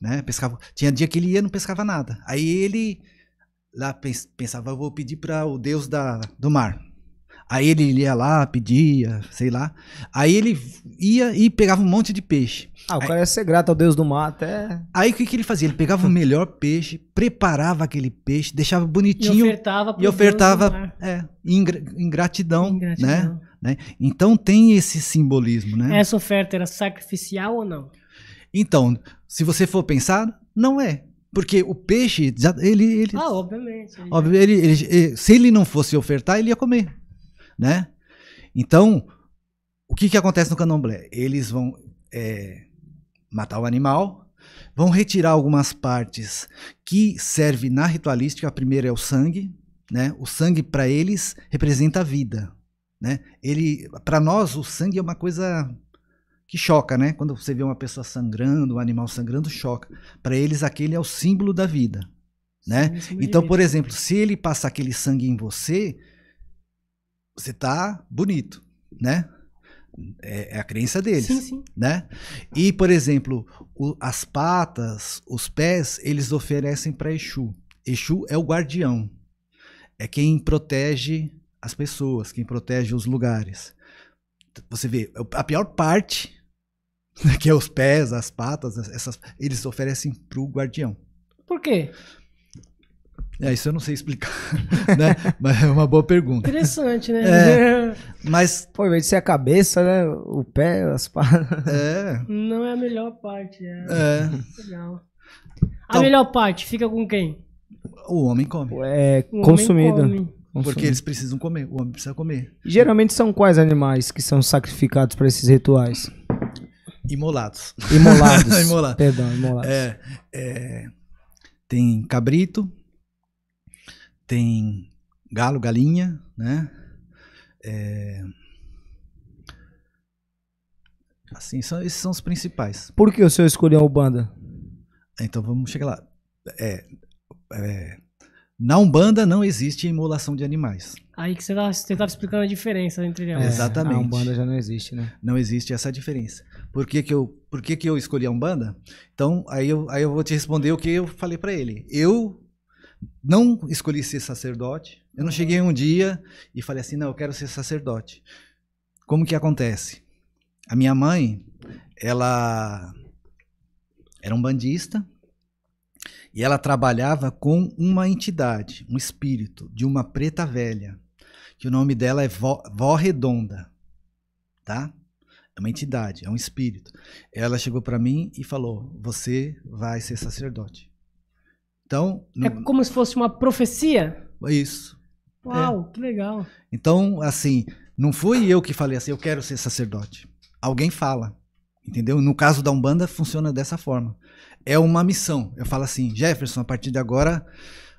S3: né? Pescava, tinha dia que ele ia não pescava nada. Aí ele lá pensava, eu vou pedir para o deus da, do mar. Aí ele ia lá, pedia, sei lá. Aí ele ia e pegava um monte de peixe. Ah, o aí, cara ia ser grato ao deus do mar até. Aí o que, que ele fazia? Ele pegava o melhor peixe, preparava aquele peixe, deixava bonitinho. E ofertava pro E ofertava, é, em, gratidão, em gratidão. né? Né? Então tem esse simbolismo. Né? Essa oferta era
S1: sacrificial ou não?
S3: Então, se você for pensar, não é. Porque o peixe, ele, ele. Ah, obviamente. Ele, ele, ele, se ele não fosse ofertar, ele ia comer. Né? Então, o que, que acontece no candomblé? Eles vão é, matar o animal, vão retirar algumas partes que servem na ritualística. A primeira é o sangue. Né? O sangue, para eles, representa a vida né? Ele, para nós, o sangue é uma coisa que choca, né? Quando você vê uma pessoa sangrando, um animal sangrando, choca. Para eles, aquele é o símbolo da vida, né? Sim, então, por exemplo, se ele passar aquele sangue em você, você tá bonito, né? É, é, a crença deles, sim, sim. né? E, por exemplo, o, as patas, os pés, eles oferecem para Exu. Exu é o guardião, é quem protege as pessoas, quem protege os lugares. Você vê, é a pior parte, né, que é os pés, as patas, essas, eles oferecem para o guardião. Por quê? É, isso eu não sei explicar, né? Mas é uma boa pergunta. Interessante, né? É, mas... Pô, ao invés de ser a cabeça,
S2: né? O pé, as patas... É.
S1: Não é a melhor parte, né? é. é. Legal. A então, melhor parte fica com quem?
S2: O homem come. É consumido. Porque eles
S3: precisam comer, o homem precisa comer.
S2: Geralmente são quais animais que são sacrificados para esses rituais?
S3: Imolados. Imolados. imolados. Perdão, imolados. É, é, tem cabrito, tem galo, galinha, né? É, assim, são, esses são os principais. Por que o senhor escolheu a Ubanda? Então vamos chegar lá. É, é, na Umbanda não existe imolação de animais.
S1: Aí que você estava explicando a diferença entre elas. É, Exatamente. Na
S3: Umbanda já não existe, né? Não existe essa diferença. Por que, que, eu, por que, que eu escolhi a Umbanda? Então, aí eu, aí eu vou te responder o que eu falei para ele. Eu não escolhi ser sacerdote. Eu não cheguei um dia e falei assim, não, eu quero ser sacerdote. Como que acontece? A minha mãe, ela era um bandista, e ela trabalhava com uma entidade, um espírito, de uma preta velha, que o nome dela é Vó, Vó Redonda, tá? É uma entidade, é um espírito. Ela chegou para mim e falou: Você vai ser sacerdote. Então. No... É
S1: como se fosse uma profecia?
S3: É isso. Uau, é. que legal. Então, assim, não fui eu que falei assim: Eu quero ser sacerdote. Alguém fala. Entendeu? No caso da Umbanda, funciona dessa forma é uma missão. Eu falo assim, Jefferson, a partir de agora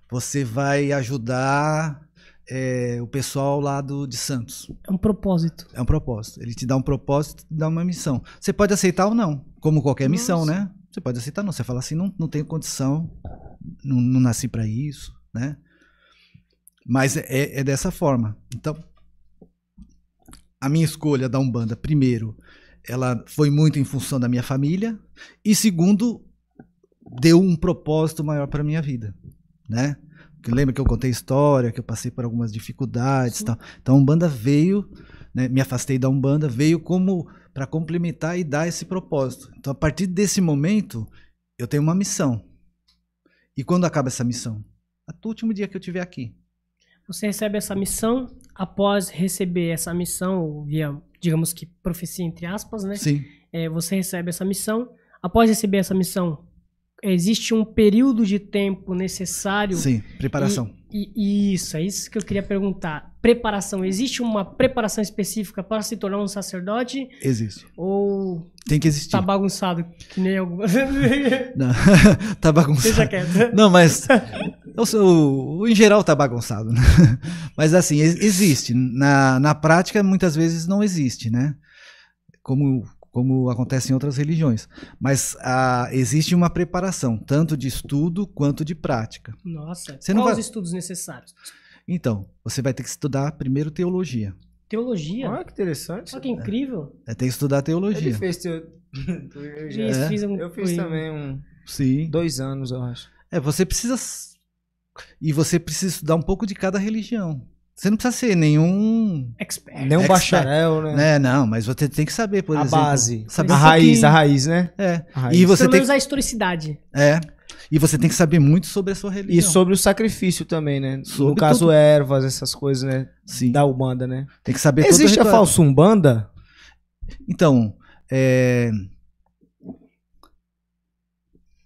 S3: você vai ajudar é, o pessoal lá do, de Santos. É um propósito. É um propósito. Ele te dá um propósito, te dá uma missão. Você pode aceitar ou não, como qualquer Nossa. missão, né? Você pode aceitar ou não. Você fala assim, não, não tenho condição, não, não nasci para isso, né? Mas é, é, é dessa forma. Então, a minha escolha da Umbanda, primeiro, ela foi muito em função da minha família, e segundo, deu um propósito maior para minha vida, né? Porque lembra que eu contei história, que eu passei por algumas dificuldades, tal. Então a Umbanda veio, né, me afastei da Umbanda, veio como para complementar e dar esse propósito. Então a partir desse momento, eu tenho uma missão. E quando acaba essa missão? Até o último dia que eu tiver aqui.
S1: Você recebe essa missão, após receber essa missão, via, digamos que profecia entre aspas, né? Sim. É, você recebe essa missão, após receber essa missão, existe um período de tempo necessário. Sim, preparação. E, e, isso, é isso que eu queria perguntar. Preparação, existe uma preparação específica para se tornar um sacerdote? Existe. Ou tem que existir. Tá bagunçado, que nem alguma não,
S3: tá bagunçado. Deixa quieto. Não, mas eu sou, em geral tá bagunçado. Né? Mas assim, existe. Na, na prática, muitas vezes não existe, né? Como como acontece em outras religiões. Mas ah, existe uma preparação, tanto de estudo quanto de prática.
S1: Nossa, você quais vai... os estudos necessários?
S3: Então, você vai ter que estudar primeiro teologia.
S2: Teologia? Olha ah, que interessante. Olha que incrível.
S3: É, tem que estudar teologia. Ele fez
S2: teologia. eu, é. fiz um... eu fiz também um...
S3: Sim. Dois anos, eu acho. É, você precisa... E você precisa estudar um pouco de cada religião. Você não precisa ser nenhum. Expert. Nenhum expert, bacharel, né? É, não, mas você tem que saber, por a exemplo. Base, saber a raiz, a raiz, né? É. Raiz. E você Pelo tem menos que... a
S1: historicidade.
S3: É. E você tem que saber muito sobre a sua religião. E sobre o sacrifício também, né? Sobre no caso,
S2: ervas, essas coisas, né? Sim. Da Umbanda, né? Tem que saber Existe a falsa
S3: Umbanda? Então, é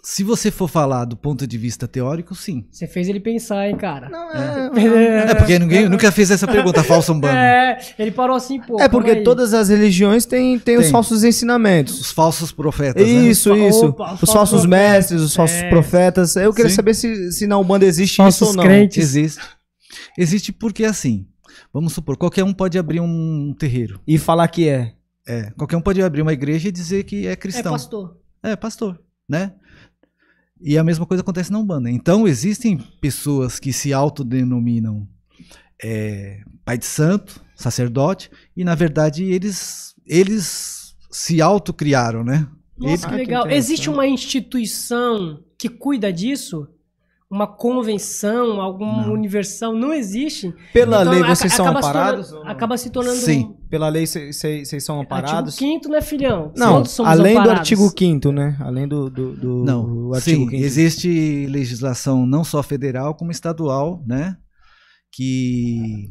S3: se você for falar do ponto de vista teórico, sim. Você fez ele pensar, hein, cara? Não, é. É, é porque ninguém nunca fez essa pergunta, Falso umbanda.
S1: É, ele parou assim, pô. É porque todas as
S3: religiões
S2: têm, têm tem. os falsos ensinamentos. Os falsos profetas, Isso, né? isso. Opa, os, falsos, falsos mestres, os falsos é. profetas. Eu queria sim. saber se, se na Umbanda existe falsos isso ou não. crentes. Existe.
S3: Existe porque, assim, vamos supor, qualquer um pode abrir um terreiro. E falar que é. É, qualquer um pode abrir uma igreja e dizer que é, é cristão. É pastor. É, pastor, né? E a mesma coisa acontece na Umbanda. Então, existem pessoas que se autodenominam é, pai de santo, sacerdote, e na verdade eles, eles se autocriaram, né? Nossa, ah, que legal. Existe
S1: uma instituição que cuida disso? uma convenção, alguma não. universal, não
S2: existe. Pela então, lei vocês são amparados? Se acaba se tornando. Sim, um... pela lei vocês são amparados.
S1: Ah, tipo artigo 5 né, filhão? Não,
S3: além amparados. do artigo
S2: 5 né? Além do, do, do não, do artigo 5
S3: existe legislação não só federal como estadual, né? Que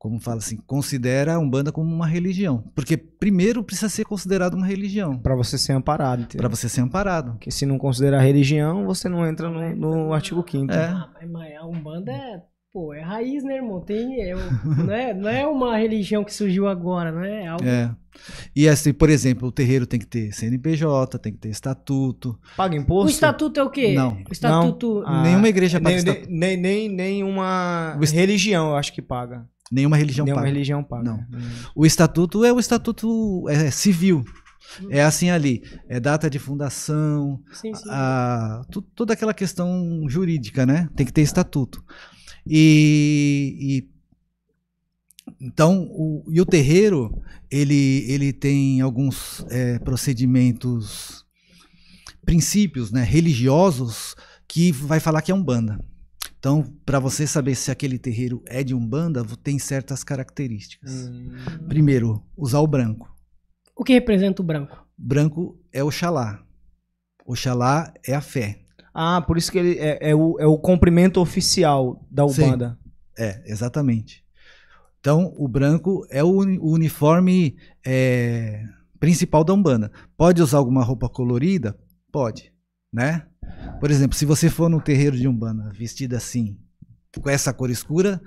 S3: como fala assim, considera a Umbanda como uma religião. Porque primeiro precisa ser considerado uma religião. Para você ser amparado. Para você ser amparado. Porque se não considerar
S2: religião, você não entra no, no ah, artigo 5 é.
S1: Mas a Umbanda é, pô, é raiz, né, irmão? Tem, é, não, é, não é uma religião que surgiu agora, não é? é algo... É.
S3: E assim, por exemplo, o terreiro tem que ter CNPJ, tem que ter estatuto.
S2: Paga imposto? O estatuto é o quê? Não. O estatuto... Não, a... Ah. Nenhuma igreja paga nem, estatuto. Nem, nem, nenhuma est...
S3: religião, eu acho que paga. Nenhuma religião Nenhuma paga. religião paga. Não. Né? Hum. O estatuto é o estatuto é, é civil. Hum. É assim ali, é data de fundação, sim, sim. A, tu, toda aquela questão jurídica, né? Tem que ter estatuto. E, e então o, e o terreiro ele, ele tem alguns é, procedimentos, princípios, né? Religiosos que vai falar que é umbanda. Então, para você saber se aquele terreiro é de umbanda, tem certas características. Hum. Primeiro, usar o branco.
S2: O que representa o branco?
S3: Branco é Oxalá. Oxalá é a fé. Ah, por isso que ele é, é o, é o cumprimento oficial da Umbanda. Sim. É, exatamente. Então, o branco é o, uniforme é, principal da Umbanda. Pode usar alguma roupa colorida? Pode, né? Por exemplo, se você for no terreiro de Umbanda vestido assim, com essa cor escura,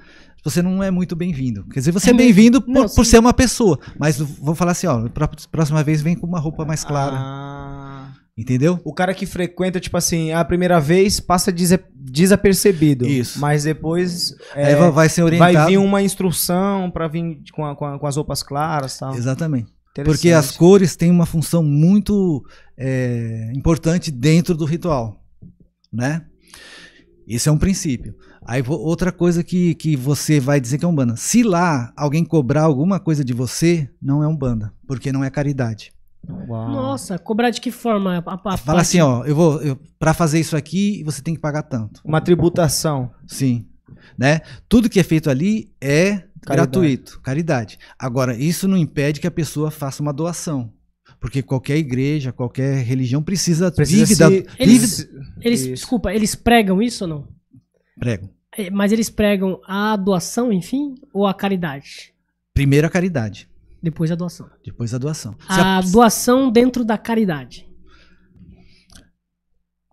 S3: você não é muito bem-vindo. Quer dizer, você é, é bem-vindo por, por ser uma pessoa, mas vou falar assim, ó, pra, próxima vez vem com uma roupa mais clara. Ah. Entendeu?
S2: O cara que frequenta, tipo assim, a primeira vez passa desapercebido. Isso. Mas depois. É, vai ser orientado. Vai vir uma instrução para vir com, a, com, a, com, as roupas claras tal. Exatamente.
S3: Porque as cores têm uma função muito é, importante dentro do ritual, né? Isso é um princípio. Aí outra coisa que, que você vai dizer que é umbanda. Se lá alguém cobrar alguma coisa de você, não é umbanda, porque não é caridade. Uau.
S1: Nossa, cobrar de que forma? A, a Fala parte... assim, ó,
S3: eu vou para fazer isso aqui, você tem que pagar tanto. Uma tributação. Sim né? Tudo que é feito ali é caridade. gratuito, caridade. Agora, isso não impede que a pessoa faça uma doação. Porque qualquer igreja, qualquer religião precisa, precisa vive, se... da, eles,
S1: vive... eles desculpa, eles pregam isso ou não? Pregam. É, mas eles pregam a doação, enfim, ou a caridade?
S3: Primeiro a caridade. Depois a doação. Depois a doação.
S1: A, a doação dentro da caridade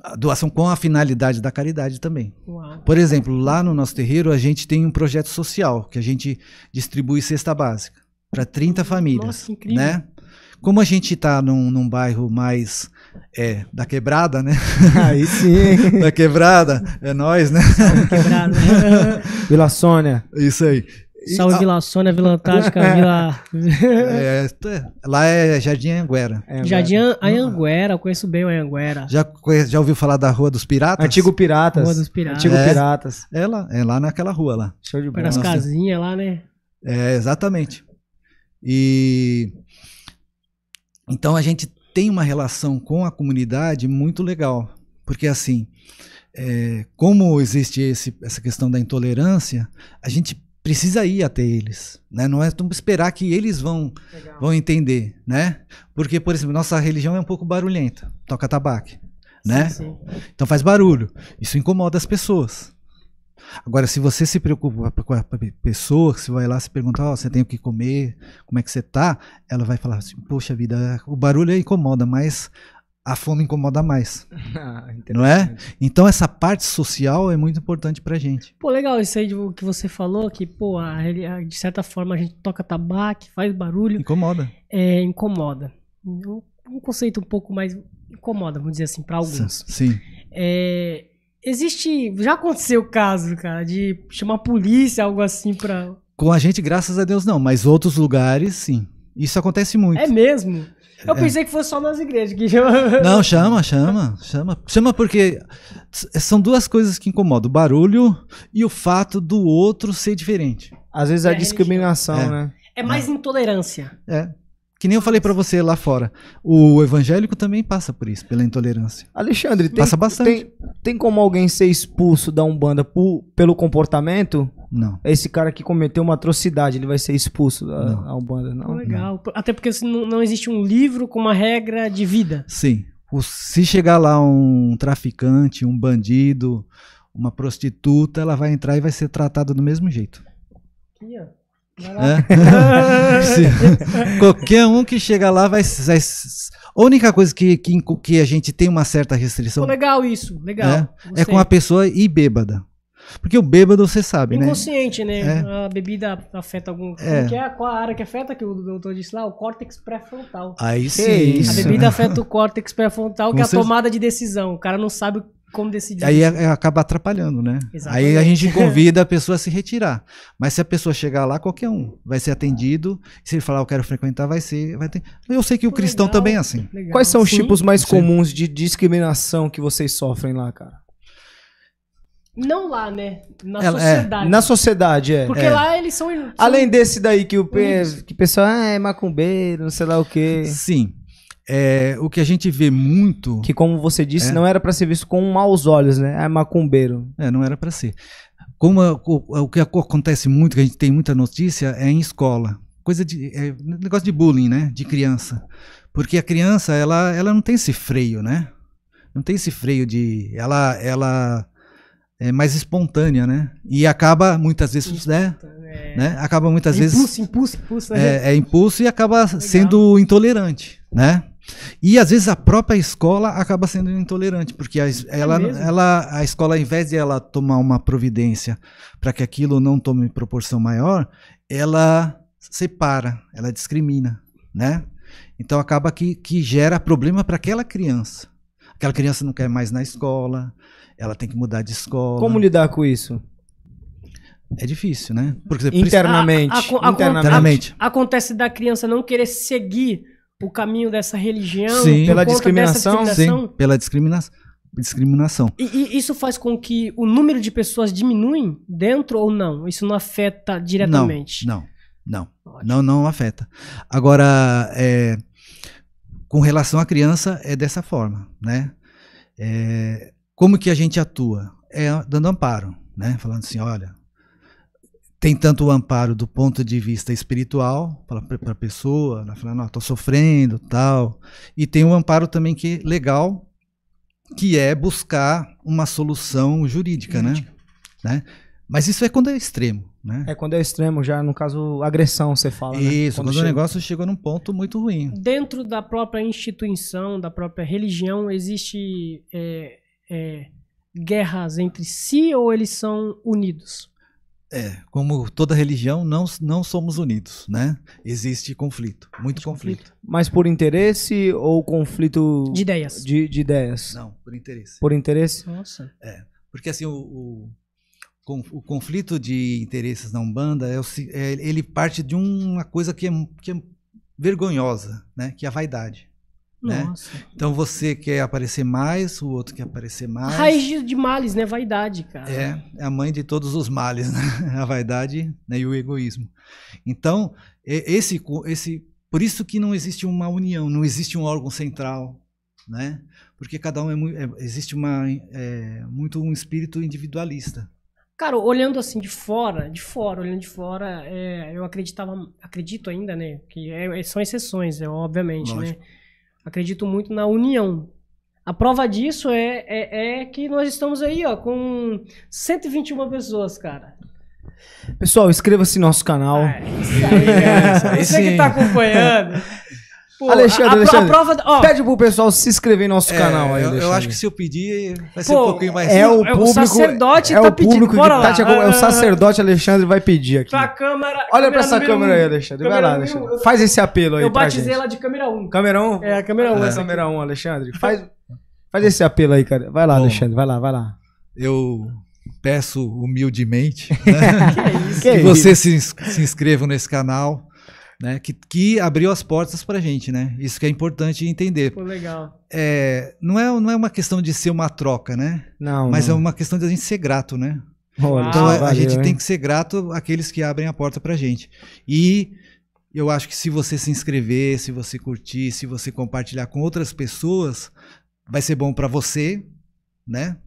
S3: a doação com a finalidade da caridade também. Uau. Por exemplo, lá no nosso terreiro a gente tem um projeto social que a gente distribui cesta básica para 30 famílias, Nossa, incrível. né? Como a gente está num, num, bairro mais é, da quebrada, né? Aí sim. da quebrada, é nós, né? Quebrado. Né? Vila Sônia. Isso aí. Salve Vila Sônia, Vila Antártica, Vila. É, é, lá é Jardim Anguera. É, Jardim
S1: Anguera, eu conheço bem o Anguera.
S3: Já, já ouviu falar da Rua dos Piratas? Antigo Piratas. Rua dos Piratas. Antigo é, Piratas. É lá, é lá naquela rua lá. Show de bola. Nas casinhas lá, né? É, exatamente. E. Então a gente tem uma relação com a comunidade muito legal. Porque assim. É, como existe esse, essa questão da intolerância, a gente precisa ir até eles, né? Não é esperar que eles vão Legal. vão entender, né? Porque por exemplo, nossa religião é um pouco barulhenta, toca tabaco, né? Sim, sim. Então faz barulho, isso incomoda as pessoas. Agora, se você se preocupa com a pessoa, se vai lá se perguntar, oh, você tem o que comer, como é que você tá, ela vai falar assim, poxa vida, o barulho incomoda, mas a fome incomoda mais. Ah, não é? Então essa parte social é muito importante pra gente.
S1: Pô, legal isso aí de, que você falou, que, pô, a, a, de certa forma a gente toca tabaco, faz barulho. Incomoda. É, incomoda. Um, um conceito um pouco mais incomoda, vamos dizer assim, para alguns. Sim. É, existe, já aconteceu o caso, cara, de chamar a polícia, algo assim pra...
S3: Com a gente, graças a Deus, não, mas outros lugares, sim. Isso acontece muito. É
S1: mesmo? Eu pensei que fosse só nas igrejas
S3: que chama. Não, chama, chama, chama. Chama porque são duas coisas que incomodam: o barulho e o fato do outro ser diferente. Às vezes é é, a discriminação, né?
S1: É mais é. intolerância.
S3: É. Que nem eu falei para você lá fora. O evangélico também passa por isso, pela intolerância.
S2: Alexandre, tem, passa bastante. Tem, tem como alguém ser expulso da Umbanda por, pelo comportamento? Não. Esse cara que cometeu uma atrocidade, ele vai ser expulso da, Umbanda, não? Legal.
S1: Não. Até porque assim, não, não existe um livro com uma regra de vida.
S3: Sim. O, se chegar lá um traficante, um bandido, uma prostituta, ela vai entrar e vai ser tratada do mesmo jeito. Aqui, ó. É? qualquer um que chega lá vai. a única coisa que, que, que, a gente tem uma certa restrição. legal
S1: isso, legal. É, é com a
S3: pessoa e bêbada. Porque o bêbado, você sabe, Inconsciente, né? Inconsciente,
S1: né? É. A bebida afeta algum. É. Que é a, a área que afeta, que o doutor disse lá, o córtex pré-frontal. Aí sim. É isso, a bebida né? afeta o córtex pré-frontal, que é a tomada de decisão. O cara não sabe como decidir. Aí é, é,
S3: acaba atrapalhando, né? Exatamente. Aí a gente convida a pessoa a se retirar. Mas se a pessoa chegar lá, qualquer um vai ser atendido. Se ele falar, eu quero frequentar, vai ser. Vai ter... Eu sei que o Pô, cristão legal, também é assim.
S2: Legal. Quais são os tipos mais comuns de discriminação que vocês sofrem lá, cara?
S1: Não lá, né? Na Ela, é. sociedade. É. Na
S2: sociedade, é. Porque é. lá
S1: eles são, são, Além desse
S2: daí que o, pe... que o pessoal ah, é macumbeiro, não sei lá o
S3: quê. Sim é, o que a gente
S2: vê muito. Que, como você disse, é, não era para ser visto
S3: com maus olhos, né? É macumbeiro. É, não era para ser. Como a, é, o, é, o, que acontece muito, que a gente tem muita notícia, é em escola. Coisa de. É, negócio de bullying, né? De criança. Porque a criança, ela, ela não tem esse freio, né? Não tem esse freio de. Ela. ela é mais espontânea, né? E acaba muitas vezes, né? É. né? Acaba muitas impulso, vezes
S1: impulso, impulso, impulso. Né? É,
S3: é impulso e acaba Legal. sendo intolerante, né? E às vezes a própria escola acaba sendo intolerante, porque a, é ela, é ela, a escola, ao invés de ela tomar uma providência para que aquilo não tome proporção maior, ela separa, ela discrimina, né? Então acaba que, que gera problema para aquela criança. Aquela criança não quer mais na escola, ela tem que mudar de escola. Como lidar com isso? É difícil, né? Porque, internamente, a, a, a, internamente.
S1: Acontece da criança não querer seguir o caminho dessa religião, sim, pela discriminação, discriminação,
S3: Sim, pela discriminação. Discriminação.
S1: E, e, isso faz com que o número de pessoas diminuem dentro ou não? Isso não afeta diretamente? Não,
S3: não, não, não, não afeta. Agora, é, com relação à criança, é dessa forma, né? É, como que a gente atua? É dando amparo, né? Falando assim, olha, tem tanto o amparo do ponto de vista espiritual para a pessoa, ela né, fala, não, estou sofrendo, tal. E tem um amparo também que legal, que é buscar uma solução jurídica, Né? né? Mas isso é quando é extremo, né? É quando é extremo, já no caso agressão, você fala. Né? Isso, né? quando, quando o negócio chegou num ponto muito ruim.
S1: Dentro da própria instituição, da própria religião, existe é, é, guerras entre si ou eles são unidos?
S3: É, como toda religião, não, não somos unidos, né? Existe conflito, muito conflito. conflito.
S2: Mas por interesse ou conflito... De ideias. De, de,
S3: ideias. Não, por interesse. Por interesse? Nossa. É, porque assim, o, o, o conflito de interesses na Umbanda, é, é, ele parte de uma coisa que é, que é vergonhosa, né? Que é a vaidade. Né? Então você quer aparecer mais, o outro quer aparecer mais. raiz
S1: de, males, né? Vaidade, cara. É,
S3: é a mãe de todos os males, né? A vaidade né? e o egoísmo. Então, esse, esse, por isso que não existe uma união, não existe um órgão central, né? Porque cada um é, é existe uma é, muito um espírito individualista.
S1: Cara, olhando assim de fora, de fora, olhando de fora, é, eu acreditava, acredito ainda, né? Que é, são exceções, é, obviamente, né? Lógico. né? Acredito muito na união. A prova disso é, é, é que nós estamos aí, ó, com 121 pessoas, cara.
S2: Pessoal, inscreva-se no nosso canal. Ah, é, isso aí, é, aí, Você que está acompanhando.
S3: Pô, Alexandre, a, a, Alexandre, a prova, ó, pede
S2: pro pessoal se inscrever no nosso é, canal aí, eu, eu, acho que se
S3: eu pedir, vai Pô, ser um pouquinho mais... É o público, o sacerdote é tá o público pedindo, tá lá, tá te, é o sacerdote
S2: Alexandre vai pedir aqui.
S1: Pra câmera... Olha câmera pra essa câmera um. aí, Alexandre. vai lá, Alexandre.
S2: Faz esse apelo aí Eu batizei ela de câmera 1. Câmera 1? É, a câmera 1. É. Câmera 1, é, Alexandre. Faz, faz esse apelo aí, cara. Vai lá, Bom, Alexandre, vai lá, vai lá.
S3: Eu peço humildemente né, que, é isso? que, que é você se, se inscreva nesse canal né? Que, que abriu as portas para gente, né? Isso que é importante entender. Pô, legal. É, não, é, não é uma questão de ser uma troca, né? Não. Mas é não. é uma questão de a gente ser grato, né? Olha, então ah, a, valeu, gente hein? tem que ser grato àqueles que abrem a porta para gente. E eu acho que se você se inscrever, se você curtir, se você compartilhar com outras pessoas, vai ser bom para você, né?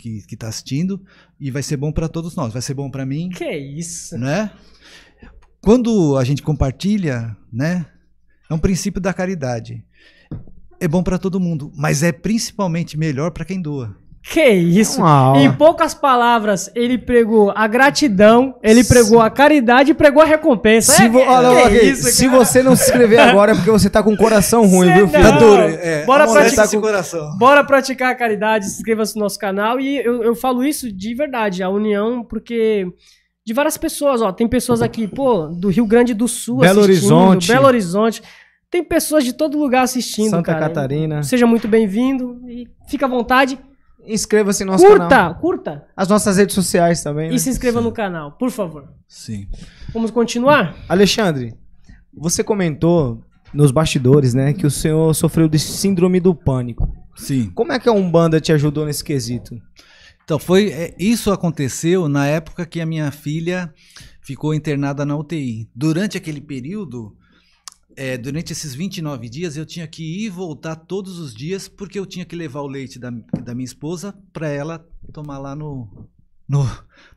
S3: Que, está tá assistindo, e vai ser bom para todos nós. Vai ser bom para mim. Que isso! Né? Quando a gente compartilha, né? É um princípio da caridade. É bom para todo mundo, mas é principalmente melhor para quem doa.
S1: Que isso! É em poucas palavras, ele pregou a gratidão,
S2: ele pregou a caridade e pregou a recompensa. Se, vo... É, olha, é okay. isso, se você não se inscrever agora é porque você tá com o coração ruim, viu, filho? Tá duro. É, bora, tá praticar, tá
S3: coração.
S1: bora praticar a caridade, se inscreva-se no nosso canal. E eu, eu falo isso de verdade, a união, porque de várias pessoas, ó. Tem pessoas aqui, pô, do Rio Grande do Sul Belo Horizonte. Belo Horizonte. Tem pessoas de todo lugar assistindo, Santa cara. Catarina. Seja muito bem-vindo e fica à vontade. Inscreva-se no nosso curta, canal. Curta, curta.
S2: As nossas redes sociais também. Né? E se
S1: inscreva Sim. no canal, por
S3: favor. Sim.
S2: Vamos continuar? Alexandre, você comentou nos bastidores, né, que o senhor sofreu de síndrome do pânico.
S3: Sim. Como é que a é Umbanda te ajudou nesse quesito? Então, foi é, isso aconteceu na época que a minha filha ficou internada na UTI. Durante aquele período, é, durante esses 29 dias, eu tinha que ir e voltar todos os dias, porque eu tinha que levar o leite da, da minha esposa para ela tomar lá no, no,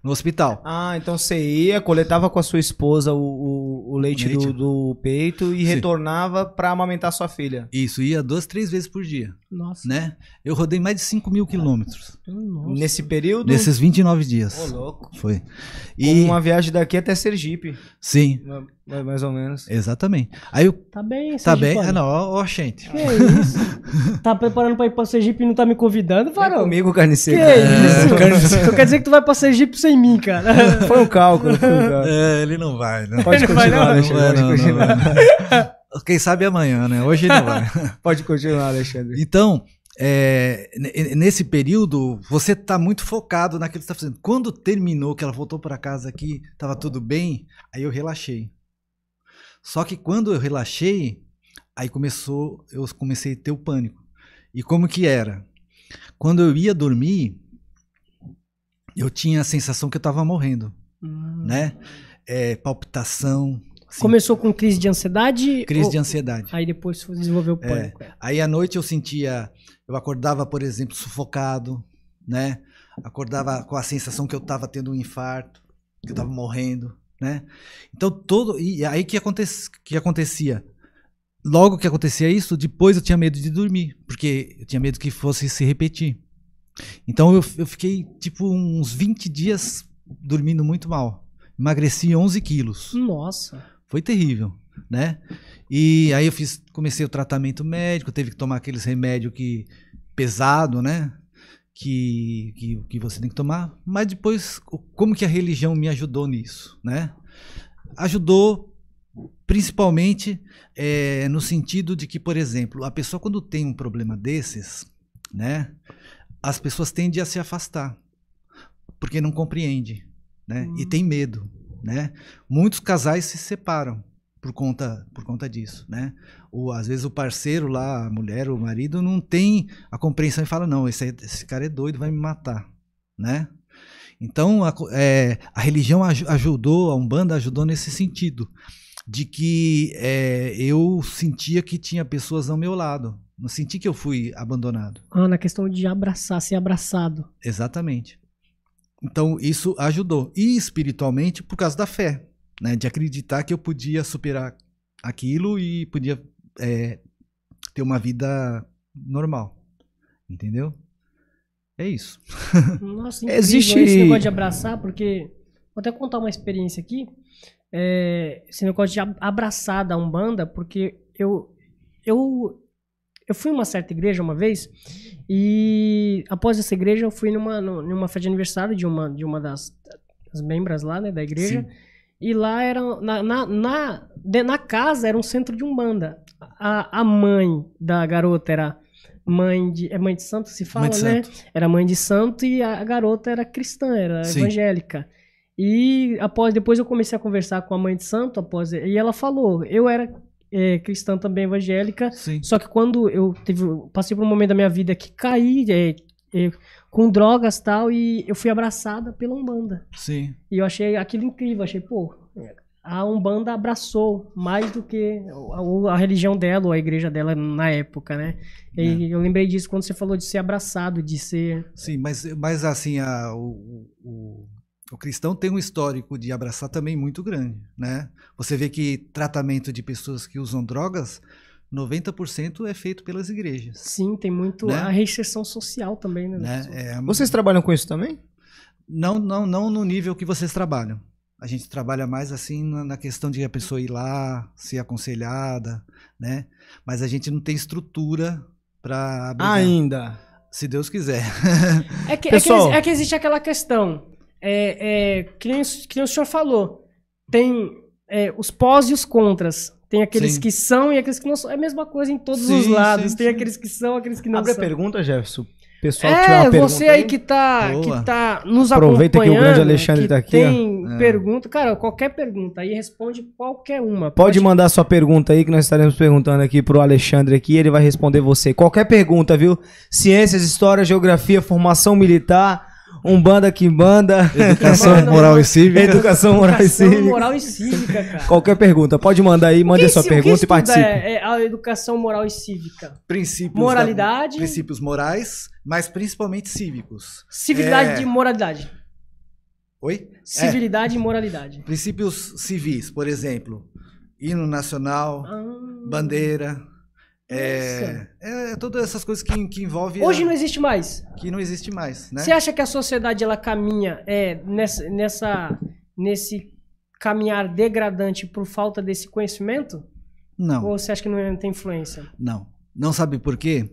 S3: no hospital. Ah, então você
S2: ia, coletava com a sua esposa o, o, o leite, leite. Do, do, peito e Sim.
S3: retornava para amamentar sua filha. Isso, ia duas, três vezes por dia. Nossa. Né? Eu rodei mais de 5 mil quilômetros. Nesse período? Nesses 29 dias. Ô, louco. Foi. E... uma
S2: viagem daqui até Sergipe. Sim. Uma... É, mais ou menos. Exatamente. Aí eu... Tá bem, Tá bem? Ah, não, ó, ó, gente. Que isso?
S1: tá preparando pra ir pra Sergipe e não tá me convidando, é varão?
S2: É comigo, carniceiro. Que isso? Então
S1: quer dizer que tu vai pra Sergipe sem mim, cara. Foi um cálculo.
S2: Foi um cálculo. É,
S3: ele não vai. Né? Não. Pode ele continuar, Quem sabe amanhã, né? Hoje não vai. pode continuar, Alexandre. Então... É, nesse período, você tá muito focado naquilo que está fazendo. Quando terminou, que ela voltou para casa aqui, estava tudo bem, aí eu relaxei. Só que quando eu relaxei, aí começou, eu comecei a ter o pânico. E como que era? Quando eu ia dormir, eu tinha a sensação que eu estava morrendo, hum. né? É, palpitação. Assim. Começou com crise de ansiedade? Crise ou... de ansiedade. Aí depois desenvolveu o é. pânico. É. Aí à noite eu sentia, eu acordava, por exemplo, sufocado, né? Acordava com a sensação que eu estava tendo um infarto, que eu estava morrendo. Né? Então todo e aí que acontece que acontecia logo que acontecia isso, depois eu tinha medo de dormir, porque eu tinha medo que fosse se repetir. Então eu, eu fiquei tipo uns 20 dias dormindo muito mal. Emagreci 11 quilos. Nossa. Foi terrível, né? E aí eu fiz, comecei o tratamento médico, teve que tomar aqueles remédio que pesado, né? que, que, que você tem que tomar, mas depois como que a religião me ajudou nisso, né? Ajudou principalmente é, no sentido de que, por exemplo, a pessoa quando tem um problema desses, né, as pessoas tendem a se afastar porque não compreende, né, hum. e tem medo, né? Muitos casais se separam por conta por conta disso, né? Ou às vezes o parceiro lá, a mulher, o marido não tem a compreensão e fala não, esse, esse cara é doido, vai me matar, né? Então a, é, a religião ajudou, a umbanda ajudou nesse sentido de que é, eu sentia que tinha pessoas ao meu lado, não senti que eu fui abandonado.
S1: Ah, na questão de abraçar, ser
S3: abraçado. Exatamente. Então isso ajudou e espiritualmente por causa da fé né? De acreditar que eu podia superar aquilo e podia é, ter uma vida normal. Entendeu? É isso. Nossa, incrível Existe... esse negócio de
S1: abraçar, porque. Vou até contar uma experiência aqui. É, esse negócio de abraçar da Umbanda, porque eu. Eu, eu fui em uma certa igreja uma vez, e após essa igreja eu fui numa, numa festa de aniversário de uma, de uma das, das membros lá, né, da igreja. Sim. E lá era. Na, na, na, na casa era um centro de umbanda. A, a mãe da garota era mãe de. É mãe de santo, se fala, mãe né? Santo. Era mãe de santo e a, garota era cristã, era Sim. evangélica. E após depois eu comecei a conversar com a mãe de santo após e ela falou, eu era é, cristã também evangélica, Sim. só que quando eu teve, passei por um momento da minha vida que caí, é, com drogas tal, e eu fui abraçada pela Umbanda. Sim. E eu achei aquilo incrível, achei, pô, a Umbanda abraçou mais do que a, a religião dela ou a igreja dela na época, né? E é. eu lembrei disso quando você falou de ser abraçado, de ser.
S3: Sim, mas, mas assim, a, o, o, o cristão tem um histórico de abraçar também muito grande, né? Você vê que tratamento de pessoas que usam drogas 90% é feito pelas igrejas. Sim, tem muito né? a
S1: recessão social também, né? né? É,
S3: vocês trabalham com isso também? Não, não, não no nível que vocês trabalham. A gente trabalha mais assim na questão de a pessoa ir lá, ser aconselhada, né? Mas a gente não tem estrutura para ainda. Se Deus quiser. É que, Pessoal, é que, é que
S1: existe aquela questão. É, é, que, nem, que nem o senhor falou. Tem é, os pós e os contras. Tem aqueles sim. que são e aqueles que não são. É a mesma coisa em todos sim, os lados. Sim, tem
S2: aqueles que são, aqueles que não Abre são. Abre a pergunta, Jefferson. Pessoal é, você aí,
S1: aí que tá, que tá nos Aproveita acompanhando. Aproveita que o grande Alexandre que tá aqui. Tem ó. É. pergunta, cara, qualquer pergunta aí, responde qualquer uma. Pode, pode,
S2: mandar sua pergunta aí que nós estaremos perguntando aqui pro Alexandre aqui, ele vai responder você. Qualquer pergunta, viu? Ciências, história, geografia, formação militar, Umbanda, banda Educação moral e cívica. Educação moral educação e cívica. moral
S3: e cívica, cara.
S2: Qualquer pergunta, pode mandar aí, mande sua pergunta e participe. É,
S3: a educação moral e cívica. Princípios. Moralidade. Da, princípios morais, mas principalmente cívicos. Civilidade é...
S1: moralidade.
S3: Oi? Civilidade é. e moralidade. É. Princípios civis, por exemplo. Hino nacional, ah. bandeira é, é, é, todas essas coisas que, que envolvem. Hoje a, não existe mais. Que não existe mais, né? Você acha
S1: que a sociedade ela caminha é, nessa, nessa, nesse caminhar degradante por falta desse conhecimento? Não. Ou você acha que não tem influência?
S3: Não. Não sabe por quê?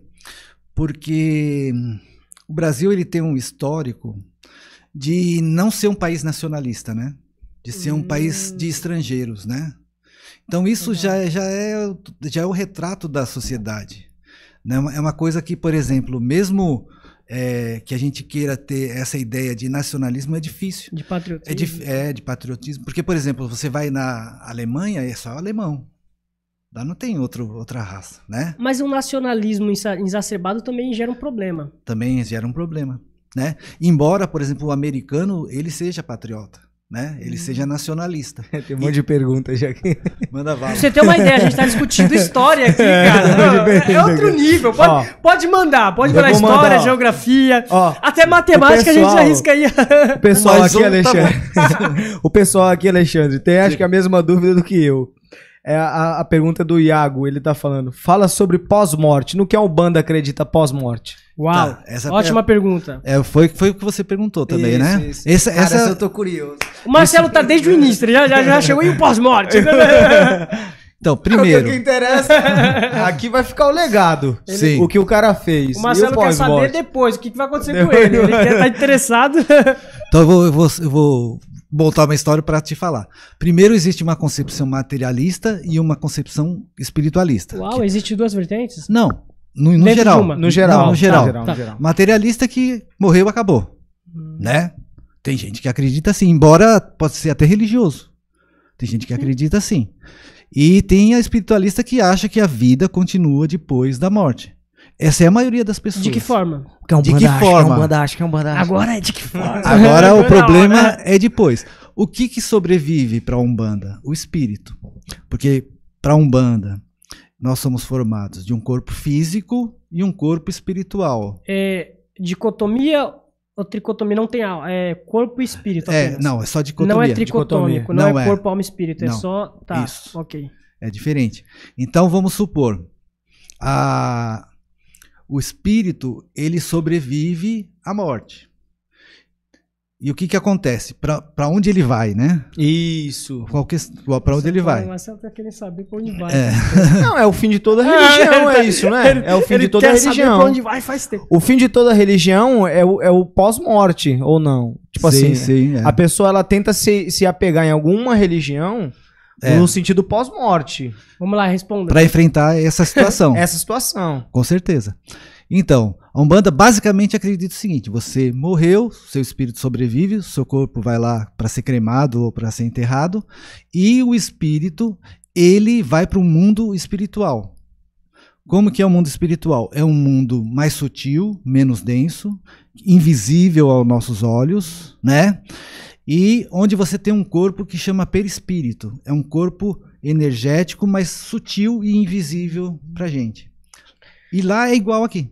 S3: Porque hum, o Brasil ele tem um histórico de não ser um país nacionalista, né? De ser um hum. país de hum. estrangeiros, né? Então isso já, é, já, é, já é o retrato da sociedade. Né? É, é uma coisa que, por exemplo, mesmo é, que a gente queira ter essa ideia de nacionalismo é difícil. De patriotismo. É de, é, de patriotismo. Porque, por exemplo, você vai na Alemanha e é só alemão. Lá não tem outro, outra raça, né?
S1: Mas um nacionalismo exacerbado também gera um problema.
S3: Também gera um problema, né? Embora, por exemplo, o americano, ele seja patriota né? Ele seja uhum. nacionalista. tem um monte e... de perguntas já aqui. Manda vala. Você tem uma ideia, a gente está discutindo história aqui, é, cara. É, é outro tá nível. Pode, ó,
S1: pode mandar, pode falar história, mandar,
S2: geografia, ó,
S1: até matemática pessoal, a gente arrisca aí. O pessoal aqui, tá Alexandre.
S2: Tá o pessoal aqui, Alexandre, tem acho que a mesma dúvida do que eu. É a, a, pergunta do Iago, ele tá falando. Fala sobre pós-morte. No que a Umbanda acredita pós-morte?
S1: Uau, tá, ótima é, pergunta.
S3: É, foi, foi o que você perguntou também, isso, né? Isso. Essa, Cara, essa... essa...
S1: eu tô curioso. O Marcelo tá desde o início, já, já, já chegou em pós-morte.
S3: Então, primeiro. O que interessa. Aqui vai ficar o legado. Ele, Sim. O que o cara fez. O Marcelo quer saber
S2: depois o que vai acontecer
S1: depois, com ele. Ele quer estar tá interessado.
S3: Então, eu vou, eu vou, eu vou voltar uma história para te falar. Primeiro existe uma concepção materialista e uma concepção espiritualista. Uau, que... existe duas vertentes? Não, no, no geral, no geral, não, no geral, ah, tá, no geral. Tá. Materialista que morreu acabou, hum. né? Tem gente que acredita assim, embora possa ser até religioso. Tem gente que hum. acredita assim. E tem a espiritualista que acha que a vida continua depois da morte. Essa é a maioria das pessoas. De que forma? Que é um de que forma? Que é um banda, que é um banda, Agora é de que forma? Agora o problema né? é depois. O que, que sobrevive para Umbanda? O espírito. Porque para Umbanda, nós somos formados de um corpo físico e um corpo espiritual.
S1: É, dicotomia ou tricotomia não tem é corpo e espírito É, não, é só dicotomia. Não é tricotômico, não, não, é, é corpo, alma e espírito, é só, tá, Isso. ok.
S3: É diferente. Então vamos supor, a, o espírito ele sobrevive à morte. E o que, que acontece? Para onde ele vai, né? Isso. Para onde ele vai?
S1: Mas você tá querendo saber para onde vai. É.
S3: Não, é o
S2: fim de toda religião, é, é isso, né? Ele, é o fim de toda religião. onde vai faz tempo. O fim de toda religião é o, é o pós-morte, ou não? Tipo sim, assim, sim, é. a pessoa ela tenta se, se apegar em alguma religião é. No sentido pós-morte. Vamos lá, responda. Para enfrentar essa situação. essa situação.
S3: Com certeza. Então, a Umbanda basicamente acredita o seguinte: você morreu, seu espírito sobrevive, seu corpo vai lá para ser cremado ou para ser enterrado, e o espírito, ele vai para o mundo espiritual. Como que é o mundo espiritual? É um mundo mais sutil, menos denso, invisível aos nossos olhos, né? e onde você tem um corpo que chama perispírito. É um corpo energético, mas sutil e invisível pra gente. E lá é igual aqui.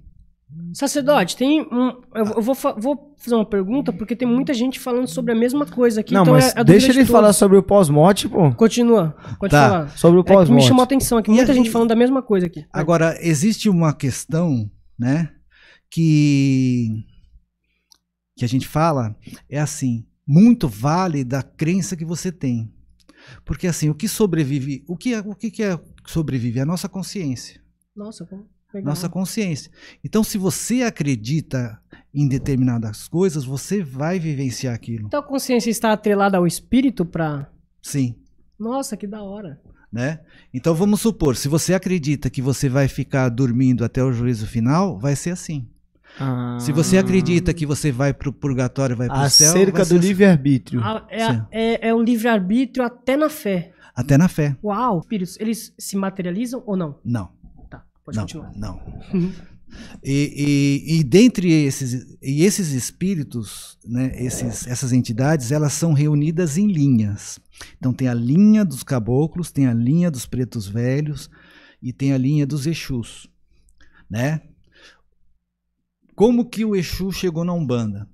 S1: Sacerdote, tem um. Eu vou, vou fazer uma pergunta, porque tem muita gente falando sobre a mesma coisa aqui. Não, então mas é, é deixa ele falar
S3: sobre o pós-morte, pô. Continua, continua. Tá. Falar. Sobre o pós-morte. É me chamou a atenção aqui, muita gente falando da mesma coisa aqui. Agora, existe uma questão, né, que. que a gente fala, é assim muito válida a crença que você tem. Porque assim, o que sobrevive, o que é, o que é sobrevive? É a nossa consciência.
S1: Nossa, como Legal. nossa
S3: consciência. Então, se você acredita em determinadas coisas, você vai vivenciar aquilo. Então,
S1: a consciência está atrelada ao espírito para. Sim. Nossa, que da hora.
S3: Né? Então, vamos supor, se você acredita que você vai ficar dormindo até o juízo final, vai ser assim. Ah. Se você acredita que você vai para o purgatório, vai para o céu. Acerca do assim. livre-arbítrio. Ah, é,
S1: é, é o livre-arbítrio até na fé.
S3: Até na fé.
S1: Uau! Espíritos, eles se materializam ou não?
S3: Não. Tá, pode não, continuar. Não. Uhum. E, e, e, dentre esses, e esses espíritos, né, esses, essas entidades, elas são reunidas em linhas. Então tem a linha dos caboclos, tem a linha dos pretos velhos e tem a linha dos Exus. Né? Como que o Exu chegou na Umbanda?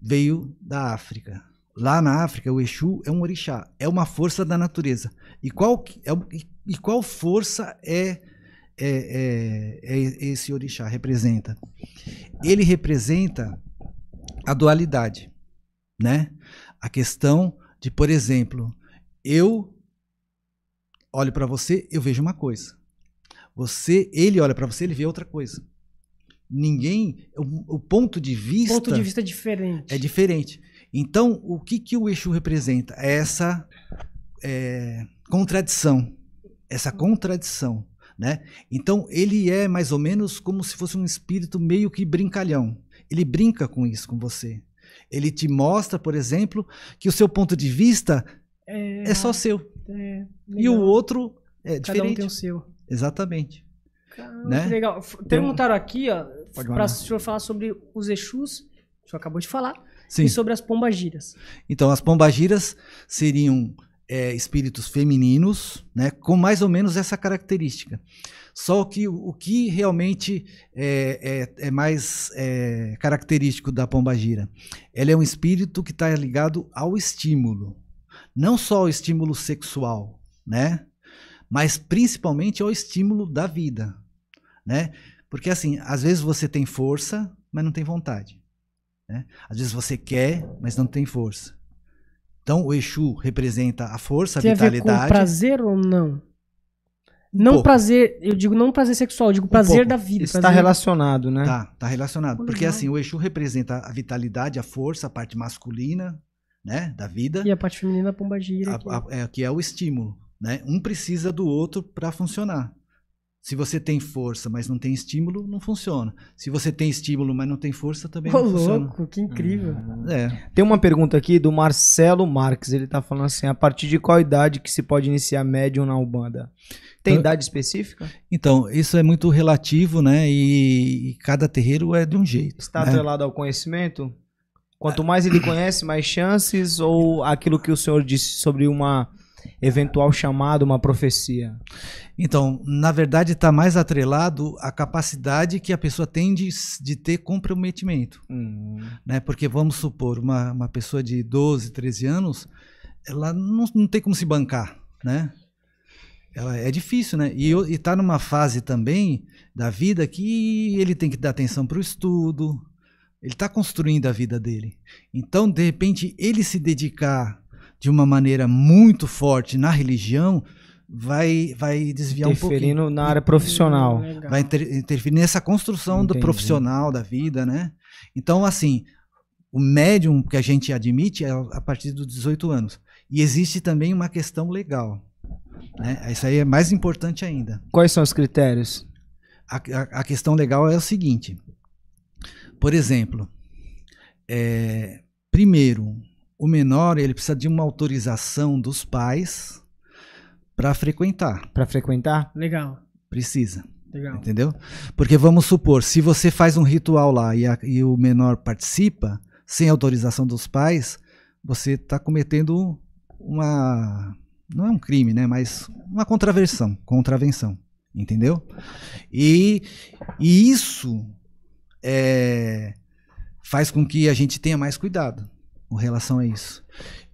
S3: Veio da África. Lá na África, o Exu é um orixá, é uma força da natureza. E qual, é, e qual força é, é, é, é, esse orixá representa? Ele representa a dualidade, né? A questão de, por exemplo, eu olho para você, eu vejo uma coisa. Você, ele olha para você, ele vê outra coisa ninguém. O, o ponto de vista. ponto de vista é
S1: diferente.
S3: É diferente. Então, o que, que o Exu representa? É essa é, contradição. Essa contradição. Né? Então, ele é mais ou menos como se fosse um espírito meio que brincalhão. Ele brinca com isso, com você. Ele te mostra, por exemplo, que o seu ponto de vista
S2: é, é só seu. É, e o outro
S3: é diferente. Cada um tem o seu. Exatamente.
S1: Caramba, né? legal. Perguntaram aqui, ó, para o senhor falar sobre os Exus, o senhor acabou de falar, Sim. e sobre as pombagiras.
S3: Então, as pombagiras seriam é, espíritos femininos, né, com mais ou menos essa característica. Só que o, que realmente é, é, é mais é, característico da pombagira, ela é um espírito que está ligado ao estímulo, não só ao estímulo sexual, né, mas principalmente ao estímulo da vida né? Porque assim, às vezes você tem força, mas não tem vontade. Né? Às vezes você quer, mas não tem força. Então o Exu representa a força, tem a vitalidade. ver com prazer
S1: ou não? Não um prazer, eu digo não prazer sexual, eu digo prazer um da vida. Está prazer...
S3: relacionado, né? Tá, tá relacionado. Porque assim, o Exu representa a vitalidade, a força, a parte masculina, né, da vida. E a parte feminina, a pombagira. A, a, é, que é o estímulo, né? Um precisa do outro para funcionar. Se você tem força, mas não tem estímulo, não funciona. Se você tem estímulo, mas não tem força, também Pô, não louco, funciona. louco, que incrível.
S2: é. Tem uma pergunta aqui do Marcelo Marques. Ele está falando assim, a partir de qual idade que se pode iniciar médium na Umbanda? Tem então, idade específica? Então, isso é muito relativo, né? E, e cada terreiro é de um jeito. Está né? atrelado ao conhecimento? Quanto mais ele conhece, mais chances? Ou aquilo que o senhor disse sobre
S3: uma eventual chamado, uma profecia? Então, na verdade, está mais atrelado à capacidade que a pessoa tem de, de ter comprometimento. Hum. Né? Porque, vamos supor, uma, uma pessoa de 12, 13 anos, ela não, não tem como se bancar, né? Ela é difícil, né? E, está numa fase também da vida que ele tem que dar atenção para o estudo, ele está construindo a vida dele. Então, de repente, ele se dedicar de uma maneira muito forte na religião, vai, vai desviar um pouquinho. Interferindo na área profissional. Hum, vai inter, interferir nessa construção Entendi. do profissional, da vida, né? Então, assim, o médium que a gente admite é a partir dos 18 anos. E existe também uma questão legal. Né? Isso aí é mais importante ainda. Quais são os critérios? A, a, a questão legal é o seguinte. Por exemplo, é, primeiro, o menor ele precisa de uma autorização dos pais para frequentar. Para frequentar? Legal. Precisa. Legal. Entendeu? Porque vamos supor, se você faz um ritual lá e, a, e o menor participa sem autorização dos pais, você está cometendo uma não é um crime, né? Mas uma contraversão, contravenção, entendeu? E, e isso é, faz com que a gente tenha mais cuidado com relação a isso.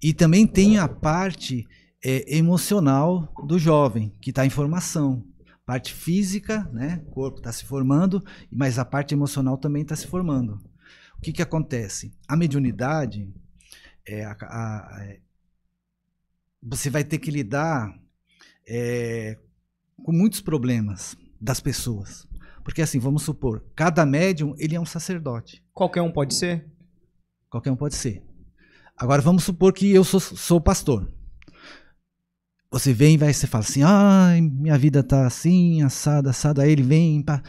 S3: E também tem a parte é, emocional do jovem, que está em formação. Parte física, né? O corpo está se formando, mas a parte emocional também está se formando. O que, que acontece? A mediunidade, é, a, a, é, você vai ter que lidar é, com muitos problemas das pessoas. Porque assim, vamos supor, cada médium ele é um sacerdote. Qualquer um pode ser? Qualquer um pode ser. Agora vamos supor que eu sou, sou pastor. Você vem e vai, você fala assim, ai, minha vida tá assim, assada, assada. Aí ele vem. Pá.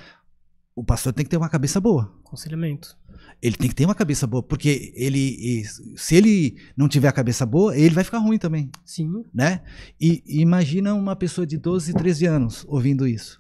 S3: O pastor tem que ter uma cabeça boa. Conselhamento. Ele tem que ter uma cabeça boa, porque ele, se ele não tiver a cabeça boa, ele vai ficar ruim também. Sim. Né? E imagina uma pessoa de 12, 13 anos ouvindo isso.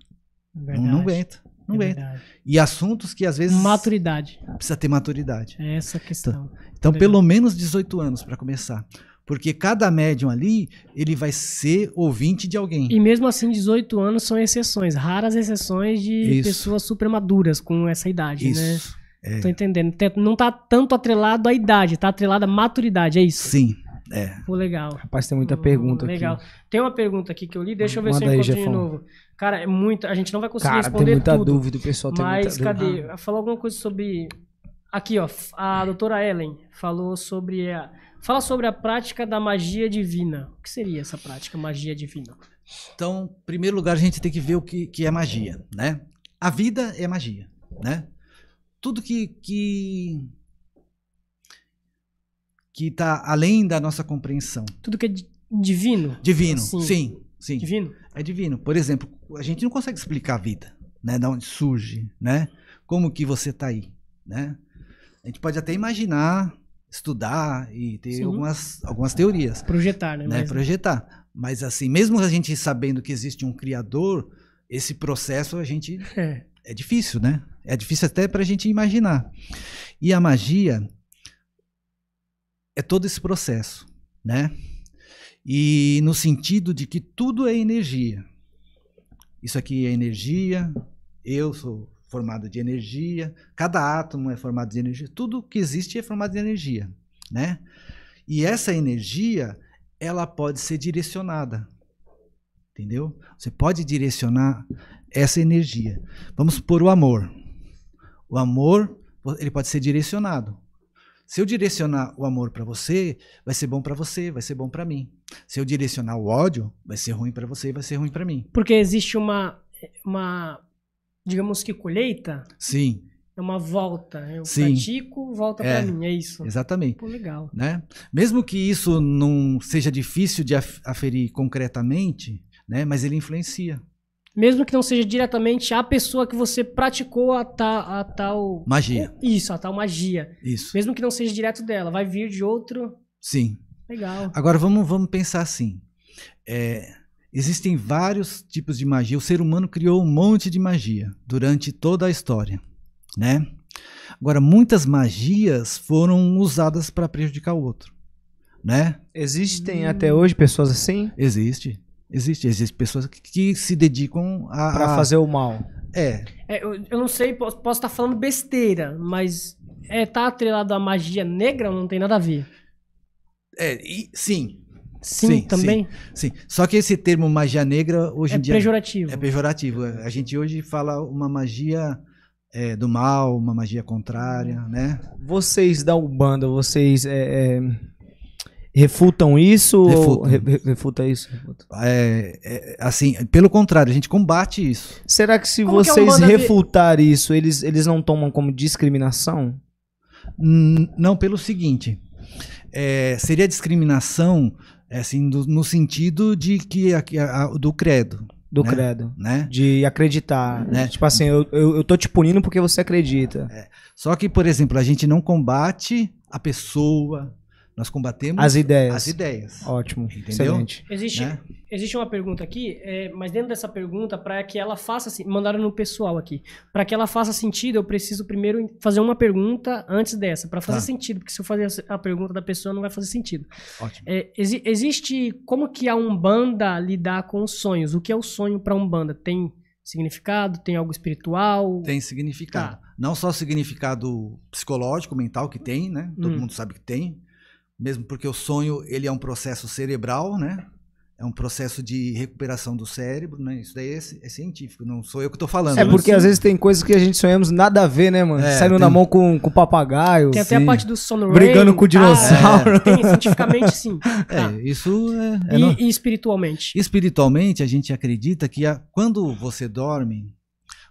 S3: Verdade. não aguenta. Não é E assuntos que às vezes. Maturidade. Precisa ter maturidade. É essa a então, questão. Então, então pelo menos 18 anos para começar. Porque cada médium ali, ele vai ser ouvinte de alguém. E
S1: mesmo assim, 18 anos são exceções, raras exceções de Isso. pessoas maduras com essa idade, né? Isso. né? É. Tô entendendo. Não tá tanto atrelado à idade, tá atrelado à maturidade, é isso? Sim, é. Pô, legal.
S2: Rapaz, tem muita pergunta legal. aqui.
S1: Legal. Tem uma pergunta aqui que eu li, deixa eu ver se eu encontro aí, de novo. Cara, é muita. A gente não vai conseguir Cara, responder. Tem muita tudo, dúvida, o pessoal tem muita cadê? dúvida. Mas cadê? Falou alguma coisa sobre. Aqui, ó. A doutora Ellen falou sobre a. Fala sobre a prática da magia divina. O que seria essa prática, magia divina?
S3: Então, em primeiro lugar, a gente tem que ver o que, que é magia, né? A vida é magia, né? Tudo que, que que está além da nossa compreensão. Tudo que é divino? Divino, assim, sim, sim. Divino? É divino. Por exemplo, a gente não consegue explicar a vida, né? Da onde surge, né? Como que você está aí, né? A gente pode até imaginar, estudar e ter algumas, algumas teorias. Projetar, né? né? Mas, Projetar. Mas assim, mesmo a gente sabendo que existe um criador, esse processo a gente... É, é difícil, né? É difícil até para a gente imaginar. E a magia é todo esse processo, né? E no sentido de que tudo é energia. Isso aqui é energia, eu sou formado de energia, cada átomo é formado de energia, tudo que existe é formado de energia, né? E essa energia, ela pode ser direcionada. Entendeu? Você pode direcionar essa energia. Vamos por o amor. O amor, ele pode ser direcionado. Se eu direcionar o amor para você, vai ser bom para você, vai ser bom para mim. Se eu direcionar o ódio, vai ser ruim para você, vai ser ruim para mim.
S1: Porque existe uma uma digamos que colheita? Sim. É uma volta, né? eu Sim. pratico, volta é, para mim, é isso. Exatamente. Pô, legal. Né?
S3: Mesmo que isso não seja difícil de aferir concretamente, né, mas ele influencia.
S1: Mesmo que não seja diretamente a pessoa que você praticou a, ta, a tal. Magia. Isso, a tal magia. Isso. Mesmo que não seja direto dela, vai vir de outro. Sim. Legal.
S3: Agora vamos, vamos pensar assim. É, existem vários tipos de magia. O ser humano criou um monte de magia durante toda a história, né? Agora muitas magias foram usadas para prejudicar o outro, né? Existem hum. até hoje pessoas assim? Existe. Existe, existe pessoas que, que se dedicam a. Pra fazer o mal. É.
S1: é eu, eu, não sei, posso estar tá falando besteira, mas é, tá atrelado à magia negra não tem nada a ver? É, e, sim.
S3: Sim, sim também? Sim, sim, Só que esse termo magia negra hoje é em dia. é Pejorativo. É pejorativo. A gente hoje fala uma magia. É, do mal, uma magia contrária, né? Vocês
S2: da Umbanda, vocês é, é, refutam isso? Refutam. Re, refuta isso? É, é, assim, pelo contrário, a gente combate isso. Será que se como é vocês que refutar isso, eles, eles não tomam como discriminação?
S3: Não, pelo seguinte. É, seria discriminação é, assim, do, no sentido de que a, a, do credo. Do né? credo. Né? De acreditar. Né? Tipo assim, eu, eu, eu tô te punindo porque você acredita. É, só que, por exemplo, a gente não combate a pessoa, nós combatemos as ideias. As ideias. Ótimo. Entendeu? Excelente. Existe, né?
S1: existe uma pergunta aqui, é, mas dentro dessa pergunta, para que ela faça. Mandaram no pessoal aqui. Para que ela faça sentido, eu preciso primeiro fazer uma pergunta antes dessa, para fazer tá. sentido, porque se eu fazer a pergunta da pessoa, não vai fazer sentido. Ótimo. É, exi existe. Como que a Umbanda lidar com os sonhos? O que é o sonho para Umbanda? Tem significado? Tem algo espiritual?
S3: Tem significado. Tá. Não só significado psicológico, mental, que tem, né? Todo hum. mundo sabe que tem mesmo porque o sonho ele é um processo cerebral, né? É um processo de recuperação do cérebro, né? Isso daí é, é científico, não sou eu que estou falando. É né? porque às vezes
S2: tem coisas que a gente sonhamos nada a ver, né, mano? É, Saiu tem... na mão com, com papagaio. Tem até a parte do sono Brigando rain, com o dinossauro. Ah, é. Tem, cientificamente sim. Ah.
S3: É, isso é, é. E, no... e, espiritualmente? Espiritualmente, a gente acredita que a, quando você dorme,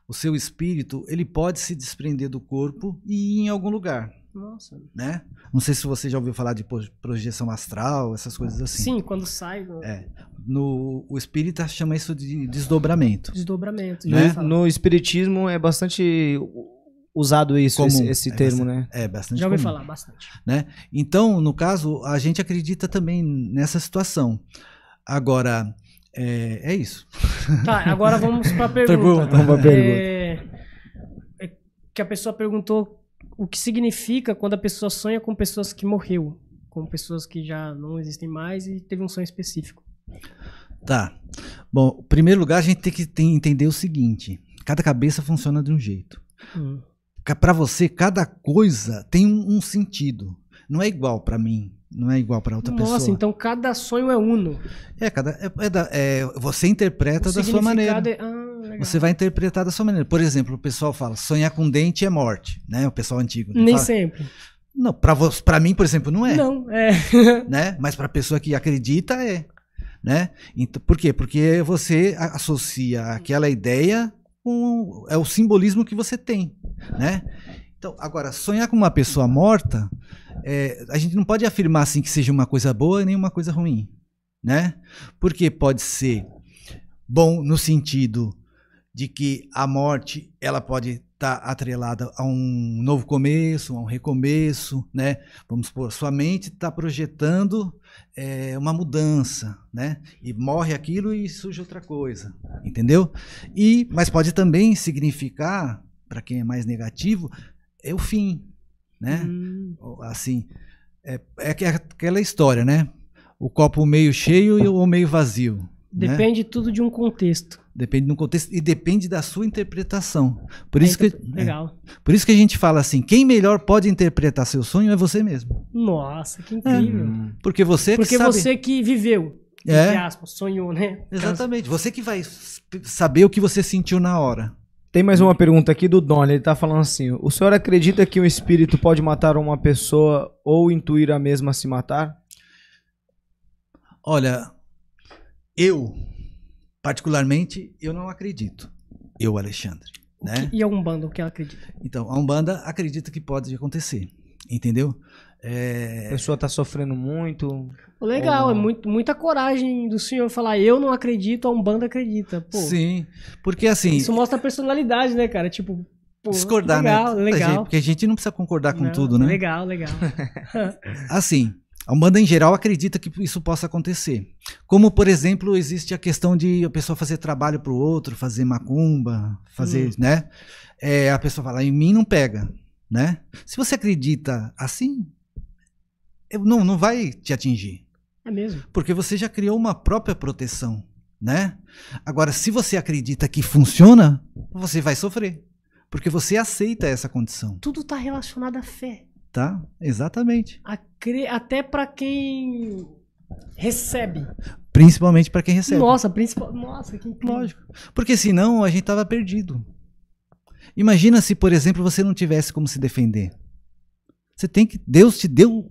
S3: o seu espírito ele pode se desprender do corpo e ir em algum lugar. Nossa. Né? Não sei se você já ouviu falar de projeção astral, essas coisas assim. Sim, quando sai. Do... É. No, o espírita chama isso de desdobramento.
S1: Desdobramento.
S3: Né? No espiritismo é bastante usado isso, comum. esse, é esse é termo, bastante, né? É, bastante Já ouvi comum, falar, bastante. Né? Então, no caso, a gente acredita também nessa situação. Agora, é, é isso. Tá, agora vamos para a pergunta. pergunta. Vamos pergunta.
S1: É, é, que a pessoa perguntou o que significa quando a pessoa sonha com pessoas que morreu, com pessoas que já não existem mais e teve um sonho específico.
S3: Tá. Bom, em primeiro lugar, a gente tem que entender o seguinte: cada cabeça funciona de um jeito. Hum. Para você, cada coisa tem um, um sentido. Não é igual para mim, não é igual para outra Nossa, pessoa. Nossa, então cada sonho é uno. É, cada é, é, é você interpreta o da sua maneira. É,
S1: ah, você
S3: vai interpretar da sua maneira. Por exemplo, o pessoal fala, sonhar com dente é morte, né? O pessoal antigo. Né? Nem fala. sempre. Não, para mim, por exemplo, não é. Não, é. né? Mas para pessoa que acredita, é. Né? Então, por quê? Porque você associa aquela ideia com é o simbolismo que você tem, né? Então, agora, sonhar com uma pessoa morta, é, a gente não pode afirmar assim que seja uma coisa boa nem uma coisa ruim, né? Porque pode ser bom no sentido de que a morte ela pode estar tá atrelada a um novo começo, a um recomeço, né? Vamos supor, sua mente está projetando é, uma mudança, né? E morre aquilo e surge outra coisa, entendeu? E mas pode também significar para quem é mais negativo é o fim, né? Hum. Assim é, é aquela história, né? O copo meio cheio ou meio vazio. Né? Depende né? tudo de um contexto. Depende de um contexto e depende da sua interpretação. Por tá é isso que legal. É, por isso que a gente fala assim, quem melhor pode interpretar seu sonho é você mesmo.
S1: Nossa, que
S3: incrível. É, porque você porque que sabe. você
S1: que viveu.
S3: É. Aspas, sonhou, né? Exatamente. Você que vai saber o que você sentiu na hora.
S2: Tem mais uma pergunta aqui do Don. Ele está falando assim: O senhor acredita que um espírito pode matar uma pessoa ou intuir a mesma a se matar?
S3: Olha, eu, particularmente, eu não acredito. Eu, Alexandre. Né? Que, e a é Umbanda, o que ela acredita? Então, a Umbanda acredita que pode acontecer, entendeu? É... A pessoa está sofrendo muito. Legal, ou... é
S1: muito, muita coragem do senhor falar, eu não acredito, a Umbanda acredita. Pô, Sim,
S3: porque assim... Isso
S1: mostra a personalidade, né, cara? Tipo, Pô, discordar, né? legal, né? Legal. Porque
S3: a gente não precisa concordar com não, tudo, né? Legal, legal. assim, a Umbanda em geral acredita que isso possa acontecer. Como, por exemplo, existe a questão de a pessoa fazer trabalho para o outro, fazer macumba, fazer, hum. né? É, a pessoa fala, ah, em mim não pega, né? Se você acredita assim, não, não vai te atingir. É mesmo. Porque você já criou uma própria proteção, né? Agora, se você acredita que funciona, você vai sofrer. Porque você aceita essa condição.
S1: Tudo está relacionado à fé.
S3: Tá, exatamente.
S1: Até para quem recebe.
S3: Principalmente para quem recebe.
S1: Nossa, principal. Nossa, que incrível. Lógico.
S3: Porque senão a gente tava perdido. Imagina se, por exemplo, você não tivesse como se defender. Você tem que Deus te deu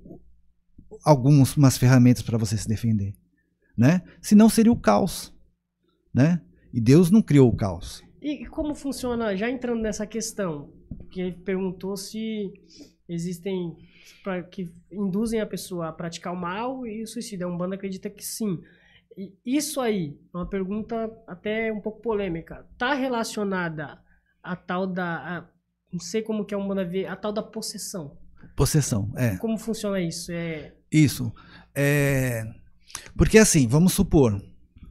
S3: algumas ferramentas para você se defender, né? Senão seria o caos, né? E Deus não criou o caos.
S1: E como funciona, já entrando nessa questão, que ele perguntou se existem pra, que induzem a pessoa a praticar o mal e o suicídio. A Umbanda acredita que sim. E isso aí, é uma pergunta até um pouco polêmica, está relacionada à tal da. A, não sei como que a Umbanda vê, a tal da possessão.
S3: Possessão, é.
S1: Como funciona isso? É...
S3: Isso. É... Porque assim, vamos supor,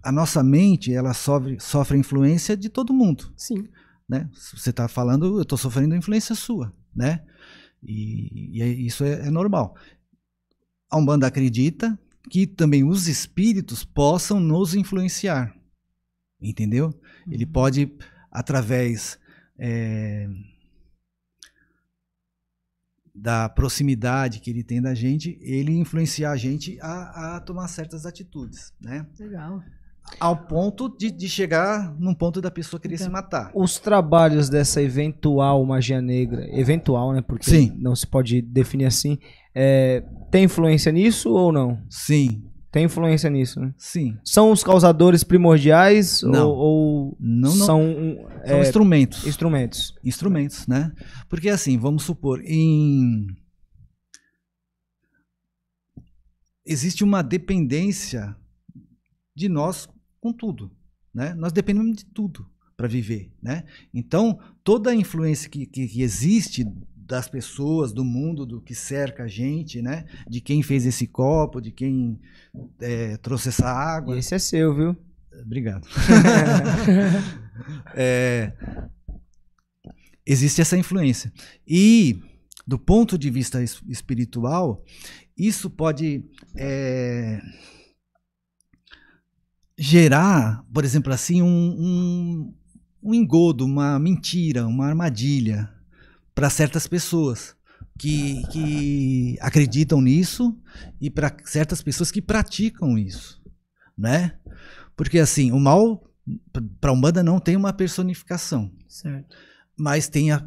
S3: a nossa mente ela sofre, sofre influência de todo mundo. Sim. Né? Você está falando, eu estou sofrendo influência sua, né? E, e é, isso é, é normal. A Umbanda acredita que também os espíritos possam nos influenciar. Entendeu? Uhum. Ele pode, através é, da proximidade que ele tem da gente, ele influenciar a gente a, a tomar certas atitudes. Né? Legal. Ao ponto de, de chegar num ponto da pessoa querer então, se matar. Os
S2: trabalhos dessa eventual magia negra, eventual, né? Porque Sim. não se pode definir assim. É, tem influência nisso ou não? Sim. Tem influência nisso, né? Sim. São os causadores primordiais não. ou, ou não, não, são, são é, instrumentos?
S3: Instrumentos. Instrumentos, né? Porque assim, vamos supor, em existe uma dependência de nós com tudo. Né? Nós dependemos de tudo para viver. Né? Então, toda a influência que, que, que, existe das pessoas, do mundo, do que cerca a gente, né? de quem fez esse copo, de quem é, trouxe essa água. esse é seu, viu? Obrigado. é, existe essa influência. E, do ponto de vista espiritual, isso pode. É, gerar, por exemplo, assim, um, um, um engodo, uma mentira, uma armadilha para certas pessoas que, que acreditam nisso e para certas pessoas que praticam isso, né? Porque assim, o mal para a Umbanda não tem uma personificação. Certo. Mas tem a,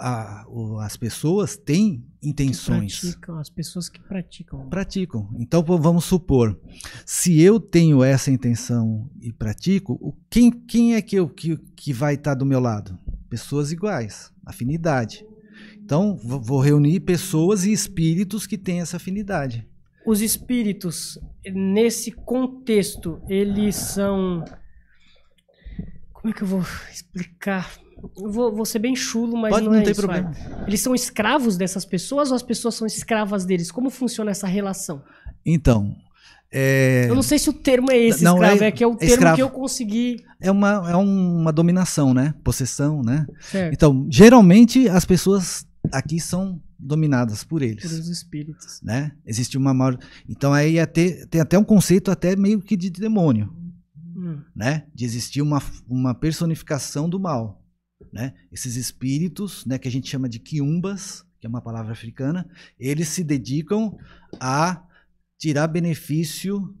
S3: a, o, as pessoas têm intenções.
S1: praticam, as pessoas que praticam.
S3: Praticam. Então vamos supor, se eu tenho essa intenção e pratico, quem, quem é que, eu, que, que vai estar tá do meu lado? Pessoas iguais, afinidade. Então vou reunir pessoas e espíritos que têm essa afinidade. Os espíritos, nesse contexto,
S1: eles são. Como é que eu vou explicar? Vou, vou, ser bem chulo, mas Pode, não, não é tem isso, problema. Vai. Eles são escravos dessas pessoas ou as pessoas são escravas deles? Como funciona essa relação?
S3: Então, é... Eu não sei
S1: se o termo é esse, não, escravo, é, é, que é o termo escravo. que eu consegui.
S3: É uma, é uma dominação, né? Possessão, né? Certo. Então, geralmente as pessoas aqui são dominadas por eles. Pelos espíritos. Né? Existe uma maior. Então aí ia é ter, tem até um conceito até meio que de demônio. Hum. Né? De existir uma, uma personificação do mal. Né? Esses espíritos, né, que a gente chama de quiumbas, que é uma palavra africana, eles se dedicam a tirar benefício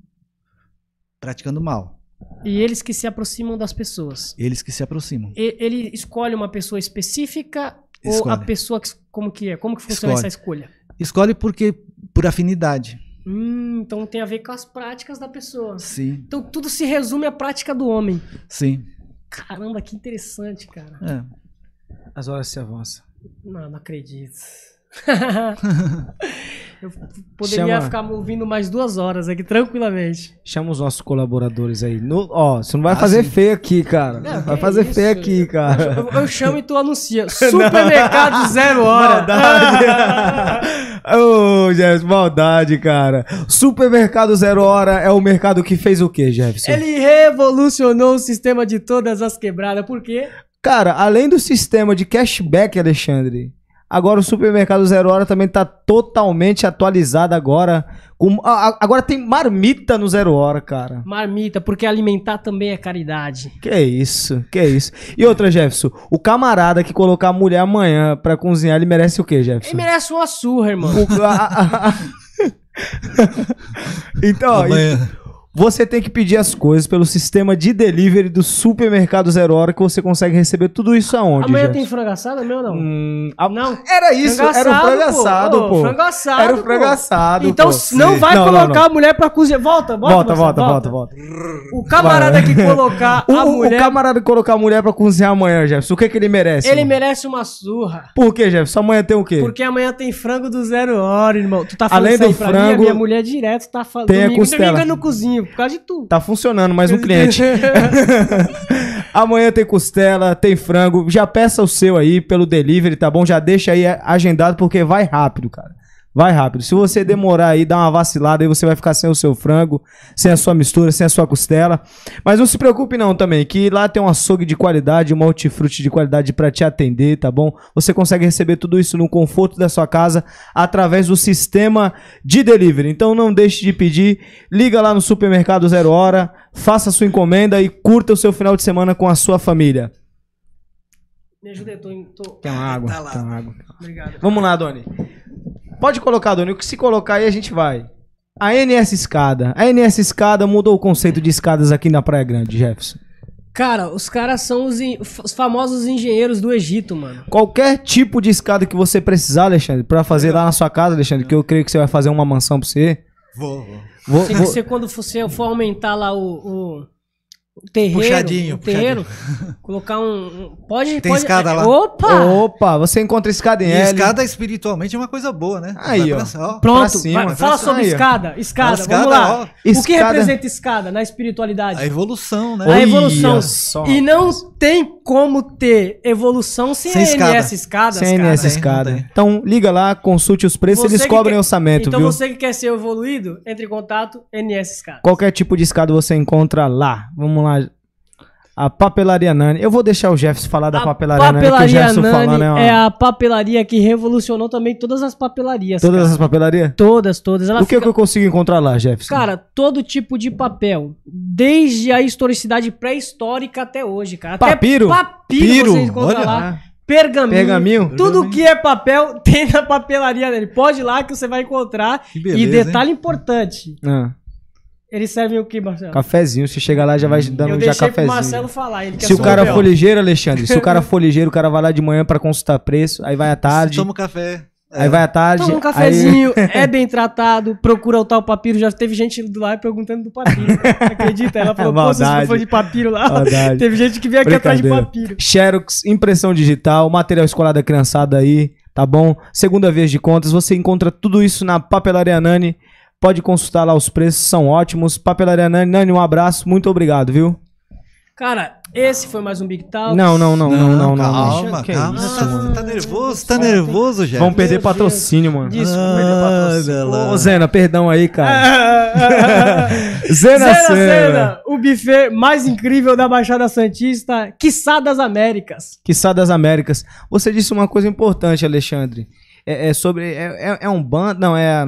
S3: praticando mal.
S1: E eles que se aproximam das pessoas.
S3: Eles que se aproximam.
S1: E, ele escolhe uma pessoa específica escolhe. ou a pessoa que, como que é? Como que funciona escolhe. essa escolha?
S3: Escolhe porque por afinidade.
S1: Hum, então tem a ver com as práticas da pessoa. Sim. Então tudo se resume à prática do homem. Sim. Caramba, que interessante, cara.
S2: É. As horas se avançam.
S1: Não, não acredito. Eu poderia Chama... ficar ouvindo mais duas horas aqui, tranquilamente.
S2: Chama os nossos colaboradores aí. No, ó, você não vai ah, fazer sim. feio aqui, cara. Não, vai fazer isso? feio aqui, cara. Eu, eu,
S1: eu, chamo e tu anuncia. Supermercado Zero Hora.
S2: Maldade. Ô, oh, Jefferson, maldade, cara. Supermercado Zero Hora é o mercado que fez o quê, Jefferson?
S1: Ele revolucionou o sistema de todas as quebradas. Por quê?
S2: Cara, além do sistema de cashback, Alexandre, Agora o supermercado Zero Hora também está totalmente atualizado agora. Com, a, agora tem marmita no Zero Hora, cara.
S1: Marmita, porque alimentar também é caridade.
S2: Que é isso, que é isso. E outra, Jefferson, o camarada que colocar a mulher amanhã pra cozinhar, ele merece o quê, Jefferson? Ele
S1: merece uma surra, irmão. O,
S2: a, a, então, ó, você tem que pedir as coisas pelo sistema de delivery do supermercado Zero Hora que você consegue receber tudo isso aonde? Amanhã
S1: tem frango assado, meu não? Hum, a... Não. Era isso, era o frango assado, pô. pô. Frango assado, era o frango assado. Então pô. não vai não, colocar não, não. a mulher pra cozinhar. Volta, volta, volta, volta, volta, volta, O camarada que colocar
S2: a mulher. O camarada que colocar a mulher pra cozinhar amanhã, Jefferson, o que, é que ele merece? Ele
S1: mano? merece uma surra.
S2: Por quê, Jefferson? Amanhã tem o quê? Porque
S1: amanhã tem frango do Zero Hora,
S2: irmão. Tu tá falando Além isso do frango, mim, minha
S1: mulher direto tá falando. Tem domingo, a costela. Domingo eu não cozinho, por causa de tu.
S2: Tá funcionando mais um cliente. Amanhã tem costela, tem frango. Já peça o seu aí pelo delivery, tá bom? Já deixa aí agendado porque vai rápido, cara. Vai rápido. Se você demorar aí, dar uma vacilada, aí você vai ficar sem o seu frango, sem a sua mistura, sem a sua costela. Mas não se preocupe não também, que lá tem um açougue de qualidade, um hortifruti de qualidade para te atender, tá bom? Você consegue receber tudo isso no conforto da sua casa através do sistema de delivery. Então não deixe de pedir, liga lá no supermercado Zero Hora, faça a sua encomenda e curta o seu final de semana com a sua família. Me ajuda, eu tô... tô... Tem tá água, tá lá. tem água. Obrigado. Vamos lá, Doni. Pode colocar, Doni, o que se colocar aí a gente vai. A NS Escada. A NS Escada mudou o conceito de escadas aqui na Praia Grande, Jefferson.
S1: Cara, os caras são os, os, famosos engenheiros
S2: do Egito, mano. Qualquer tipo de escada que você precisar, Alexandre, para fazer lá na sua casa, Alexandre, que eu creio que você vai fazer uma mansão pra você. Vou, vou. vou, vou. Você,
S1: quando você for aumentar lá o... o terreiro, puxadinho, um terreiro puxadinho. colocar um, pode tem pode,
S2: escada é, lá. Opa! Opa, você encontra escada em e L. escada
S3: espiritualmente é uma coisa boa, né? Aí, ó. ó. Pronto, cima, vai, fala sobre aí, escada, escada, vamos escada, lá. O que representa escada na
S1: espiritualidade? A evolução, né? A evolução. Só, e não tem como ter evolução sem, sem escada. NS escada. Sem NS escada.
S2: então liga lá, consulte os preços, você eles cobrem quer... orçamento, então, viu? Então você
S1: que quer ser evoluído, entre em contato NS escada.
S2: Qualquer tipo de escada você encontra lá. Vamos lá lá. A Papelaria Nani. Eu vou deixar o Jefferson falar da a Papelaria, papelaria Nani, que o Jefferson Nani falando é, é a
S1: papelaria que revolucionou também todas as papelarias. Todas cara. as
S2: papelarias? Todas, todas. Ela o que, fica... que eu consigo encontrar lá, Jefferson?
S1: Cara, todo tipo de papel. Desde a historicidade pré-histórica até hoje, cara. Até papiro? papiro você encontra Olha lá. lá. Pergaminho, pergaminho, tudo que é papel tem na papelaria dele. Pode ir lá que você vai encontrar. Beleza, e detalhe hein? importante: ah. Ele serve o que, Marcelo?
S2: Cafezinho. Você chega lá já vai dando eu já cafezinho. Pro Marcelo falar. Ele se o cara for ligeiro, Alexandre, se o cara for ligeiro, o cara vai lá de manhã para consultar preço, aí vai à tarde. Toma um café. É. Aí vai à tarde. Toma um cafezinho, aí...
S1: é bem tratado, procura o tal papiro. Já teve gente lá perguntando do papiro.
S2: acredita? Ela falou, pô, se foi de papiro lá. Maldade. Teve gente que veio aqui atrás de papiro. Xerox, impressão digital, material escolar da criançada aí, tá bom? Segunda vez de contas, você encontra tudo isso na Papelaria Nani. Pode consultar lá, os preços são ótimos. Papelaria Nani, Nani, um abraço, muito obrigado, viu?
S1: Cara, esse foi mais um Big Talk. Não, não, não, não, não, não. Calma, que calma.
S2: Isso, ah, tá nervoso,
S3: tá nervoso,
S2: já. Vamos perder patrocínio, mano. Isso, vamos ah, perder patrocínio. Ô, Zena, perdão aí, cara. Zena, Zena Zena,
S1: o buffet mais incrível da Baixada Santista, quiçá das Américas.
S2: Quiçá das Américas. Você disse uma coisa importante, Alexandre. É, é sobre. é, é, é um bando. Não, é.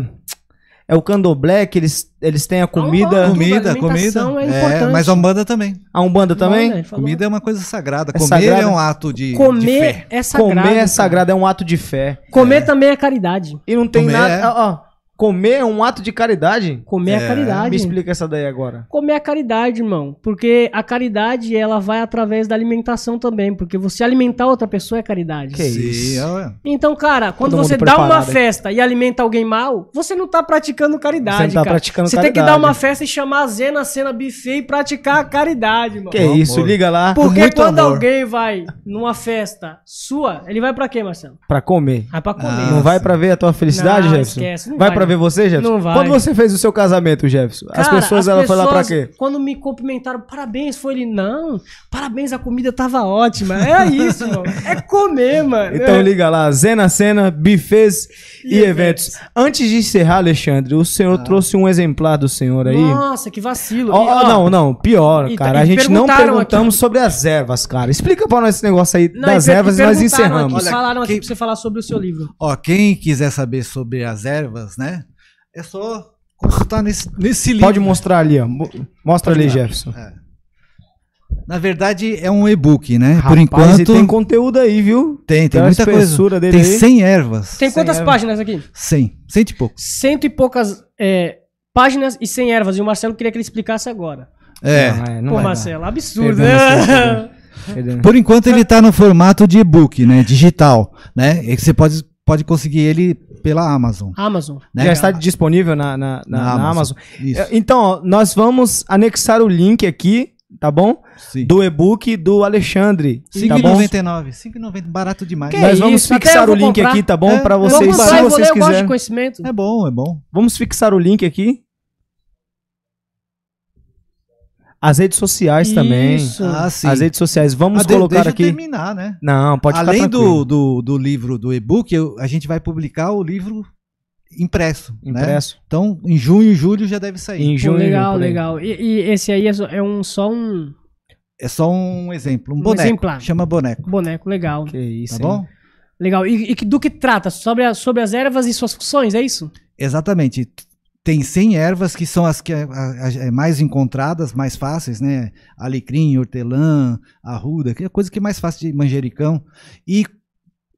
S2: É o candomblé que eles, eles têm a comida. comida, comida. É É, mas a Umbanda
S3: também. A Umbanda também? Umbanda, comida é uma coisa sagrada. É comer sagrada. é um ato de, comer de fé.
S2: É sagrado, comer é sagrado, cara. é um ato de fé. Comer é. também é caridade. E não tem comer nada. É ó, Comer é um ato de caridade? Comer é, é, caridade. Me explica essa daí agora. Comer é
S1: caridade, irmão. Porque a caridade, ela vai através da alimentação também. Porque você alimentar outra pessoa é caridade.
S3: Que Sim, isso. É.
S1: Então, cara, quando Todo você dá uma festa e alimenta alguém mal, você não tá praticando caridade, Você não tá cara. praticando você caridade. Você tem que dar uma festa e chamar a Zena, a Cena Buffet e praticar a caridade, irmão. Que é isso, amor. liga lá. Porque Muito quando amor. alguém vai numa festa sua, ele vai pra quê, Marcelo?
S2: Pra comer. Ah, pra comer. Ah, não vai pra ver a tua felicidade, não, Esquece, não vai, vai pra ver você, Jefferson? Não vai. Quando você fez o seu casamento, Jefferson, Cara, as pessoas as ela pessoas, foi lá pra quê?
S1: Quando me cumprimentaram, parabéns, foi ele, não, parabéns, a comida tava ótima. É isso, mano. É comer,
S2: mano. Então é. liga lá, Zena Cena, bifes e, e eventos. eventos. Antes de encerrar, Alexandre, o senhor ah. trouxe um exemplar do senhor aí. Nossa,
S1: que vacilo. Oh, oh, não, não,
S2: pior, cara. A gente não perguntamos aqui. sobre as ervas, cara. Explica pra nós esse negócio aí não, das
S1: ervas e nós encerramos. Aqui, Olha, falaram quem... aqui pra você falar sobre o seu livro.
S3: Ó, quem quiser saber sobre as ervas, né? É só consultar nesse, nesse livro. Pode mostrar ali, ó. Mostra Pode ali, Jefferson. É. Na verdade, é um e-book, né? Rapaz, Por enquanto. Tem conteúdo
S2: aí, viu?
S3: Tem, tem, tem muita coisa. Dele tem 100 ervas. Tem quantas ervas. páginas aqui? 100. Cento e pouco.
S1: Cento e poucas é, páginas e 100 ervas. E o Marcelo queria que ele explicasse agora.
S3: É. Não, é, não Pô, Marcelo, dar. absurdo, né? Por enquanto ele está no formato de e-book, né? Digital, né? E você pode pode conseguir ele pela Amazon.
S2: Amazon. Né? Já está disponível na, na, na, na Amazon. Amazon. É, então, ó, nós vamos anexar o link aqui tá bom? Sim. Do e-book do Alexandre. 5,99.
S3: Tá 5,90, barato demais. Que Nós isso? vamos fixar o link comprar. aqui, tá bom? É, para vocês, se vocês quiserem.
S2: É bom, é bom. Vamos fixar o link aqui,
S3: As redes sociais Isso. também. Ah, sim. As redes sociais. Vamos ah, de, colocar deixa aqui. Eu terminar, né? Não, pode Além do, do, do, livro, do e-book, a gente vai publicar o livro impresso. Né? Impresso. Né? Então, em junho, e julho já deve sair. Em junho, Pô, legal, julho, legal.
S1: E, e, esse aí é, só, é um, só um.
S3: É só um exemplo, um, um boneco. Exemplar. Chama boneco.
S1: Boneco, legal.
S3: Que isso. Tá bom?
S1: Legal. E, e, do que trata? Sobre, a, sobre as ervas e suas funções, é isso?
S3: Exatamente tem 100 ervas que são as que a, a, a, é, mais encontradas, mais fáceis, né? Alecrim, hortelã, arruda, que é a coisa que é mais fácil de manjericão. E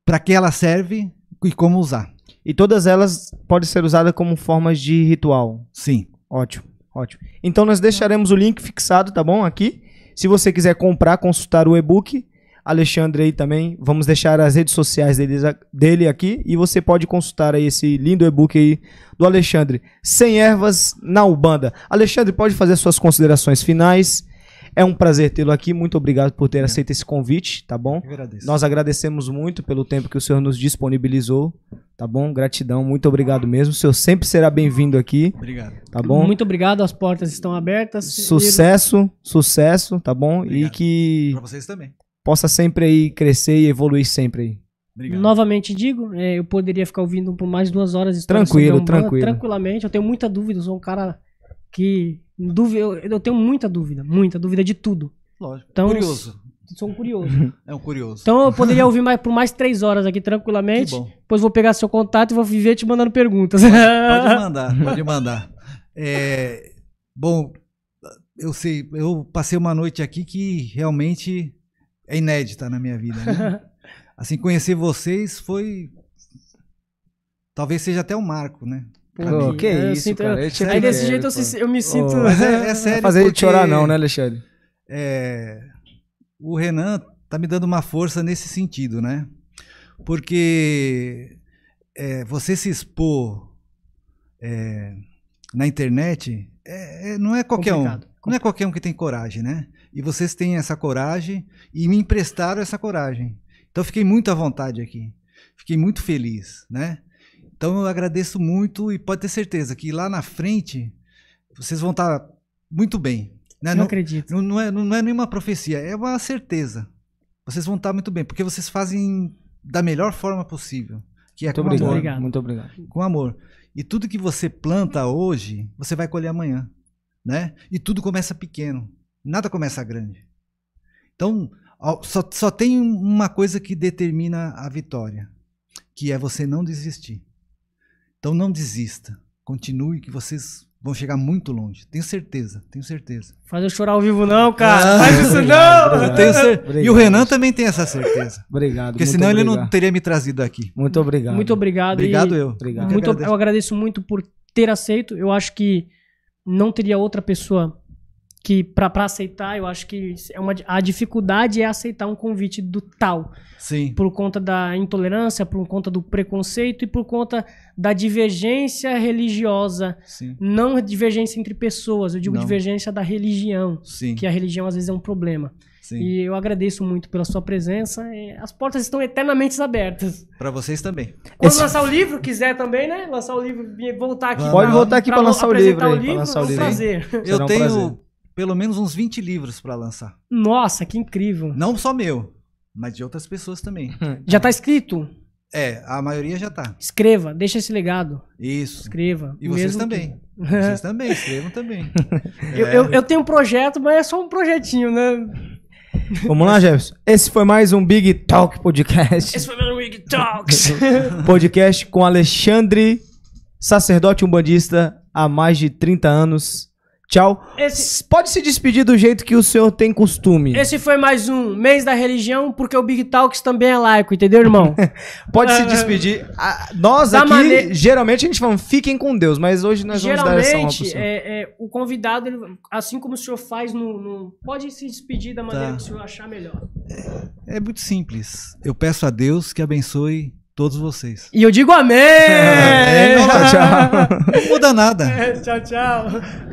S3: para que ela serve e como usar. E todas elas podem
S2: ser usadas como formas de ritual. Sim. Ótimo, ótimo. Então nós deixaremos o link fixado, tá bom? Aqui. Se você quiser comprar, consultar o e-book, Alexandre aí também. Vamos deixar as redes sociais deles, dele aqui e você pode consultar aí esse lindo e-book aí do Alexandre. Sem ervas na Ubanda. Alexandre, pode fazer suas considerações finais. É um prazer tê-lo aqui. Muito obrigado por ter é. aceito esse convite, tá bom? Nós agradecemos muito pelo tempo que o senhor nos disponibilizou, tá bom? Gratidão, muito obrigado mesmo. O senhor sempre será bem-vindo aqui. Obrigado. Tá bom? Muito
S1: obrigado, as portas estão abertas. Sucesso,
S2: sucesso, tá bom? Obrigado. E que. Pra vocês também possa sempre aí crescer e evoluir sempre aí.
S1: Obrigado. Novamente digo, é, eu poderia ficar ouvindo por mais duas horas Tranquilo, Umbanda, tranquilo. Tranquilamente, eu tenho muita dúvida, sou um cara que. eu, tenho muita dúvida, muita dúvida de tudo. Lógico. Então, curioso. Sou um curioso. É um
S2: curioso. Então eu
S1: poderia ouvir mais, por mais três horas aqui tranquilamente. Depois vou pegar seu contato e vou viver te mandando perguntas. Pode, pode mandar,
S3: pode mandar. É, bom, eu sei, eu passei uma noite aqui que realmente é inédita na minha vida. Né? assim, conhecer vocês foi. Talvez seja até um marco, né? Pô, que é isso, sinto, cara. É aí desse jeito eu, eu, me sinto. Oh, é, é, sério. Fazer ele chorar, não, né, Alexandre? É, o Renan tá me dando uma força nesse sentido, né? Porque é, você se expor é, na internet não é qualquer Complicado. um. Não é qualquer um que tem coragem, né? E vocês têm essa coragem e me emprestaram essa coragem. Então fiquei muito à vontade aqui. Fiquei muito feliz, né? Então eu agradeço muito e pode ter certeza que lá na frente vocês vão estar muito bem. Né? Eu não, acredito. Não, não, é, não é nenhuma profecia, é uma certeza. Vocês vão estar muito bem, porque vocês fazem da melhor forma possível. Que é muito com obrigado. amor. Obrigado. Muito obrigado. Com amor. E tudo que você planta hoje, você vai colher amanhã né? E tudo começa pequeno, nada começa grande. Então, só, só tem uma coisa que determina a vitória, que é você não desistir. Então não desista, continue que vocês vão chegar muito longe. Tenho certeza, tenho certeza. Faz eu chorar ao vivo não, cara. Ah, Faz isso obrigado, não. Eu tenho cer... Obrigado. E o Renan também tem essa certeza.
S2: Obrigado. Porque senão obrigado. ele não
S3: teria me trazido aqui. Muito obrigado. Muito obrigado. Obrigado e... eu. Obrigado. Muito, eu
S1: agradeço muito por ter aceito. Eu acho que não teria outra pessoa que para aceitar, eu acho que é uma, a dificuldade é aceitar um convite do tal. Sim. Por conta da intolerância, por conta do preconceito e por conta da divergência religiosa. Sim. Não divergência entre pessoas, eu digo não. divergência da religião, Sim. que a religião às vezes é um problema. Sim. E eu agradeço muito pela sua presença. As portas estão eternamente abertas.
S3: Para vocês também. Quando Esse... lançar
S1: o livro, quiser também, né? Lançar o livro e voltar aqui. Pode pra, voltar aqui para lançar, o livro.
S3: Aí, o livro lançar o é livro. Prazer. Eu um tenho prazer. pelo menos uns 20 livros para lançar. Nossa, que incrível. Não só meu, mas de outras pessoas também. Já está escrito? É, a maioria já está. Escreva, deixa esse legado. Isso. Escreva. E vocês também. Que... Vocês também, escrevam também. é... eu, eu
S1: tenho um projeto, mas é só um projetinho, né?
S2: Vamos lá, Jefferson. Esse foi mais um Big Talk Podcast. Esse foi mais um Big Talks. podcast com Alexandre, sacerdote umbandista há mais de 30 anos. Tchau. Esse... Pode se despedir do jeito que o senhor tem costume.
S1: Esse foi mais um mês da religião, porque o Big Talks também é laico, entendeu, irmão?
S2: Pode se ah, despedir. nós da aqui, geralmente a gente fala, fiquem com Deus, mas hoje nós vamos dar essa Geralmente,
S1: é, é, o convidado, ele, assim como o senhor faz no, no... Pode se despedir da maneira tá. que o senhor achar melhor.
S3: É, é muito simples. Eu peço a Deus que abençoe todos vocês. E eu digo amém! É, não, tchau. Não muda nada. É, tchau,
S1: tchau.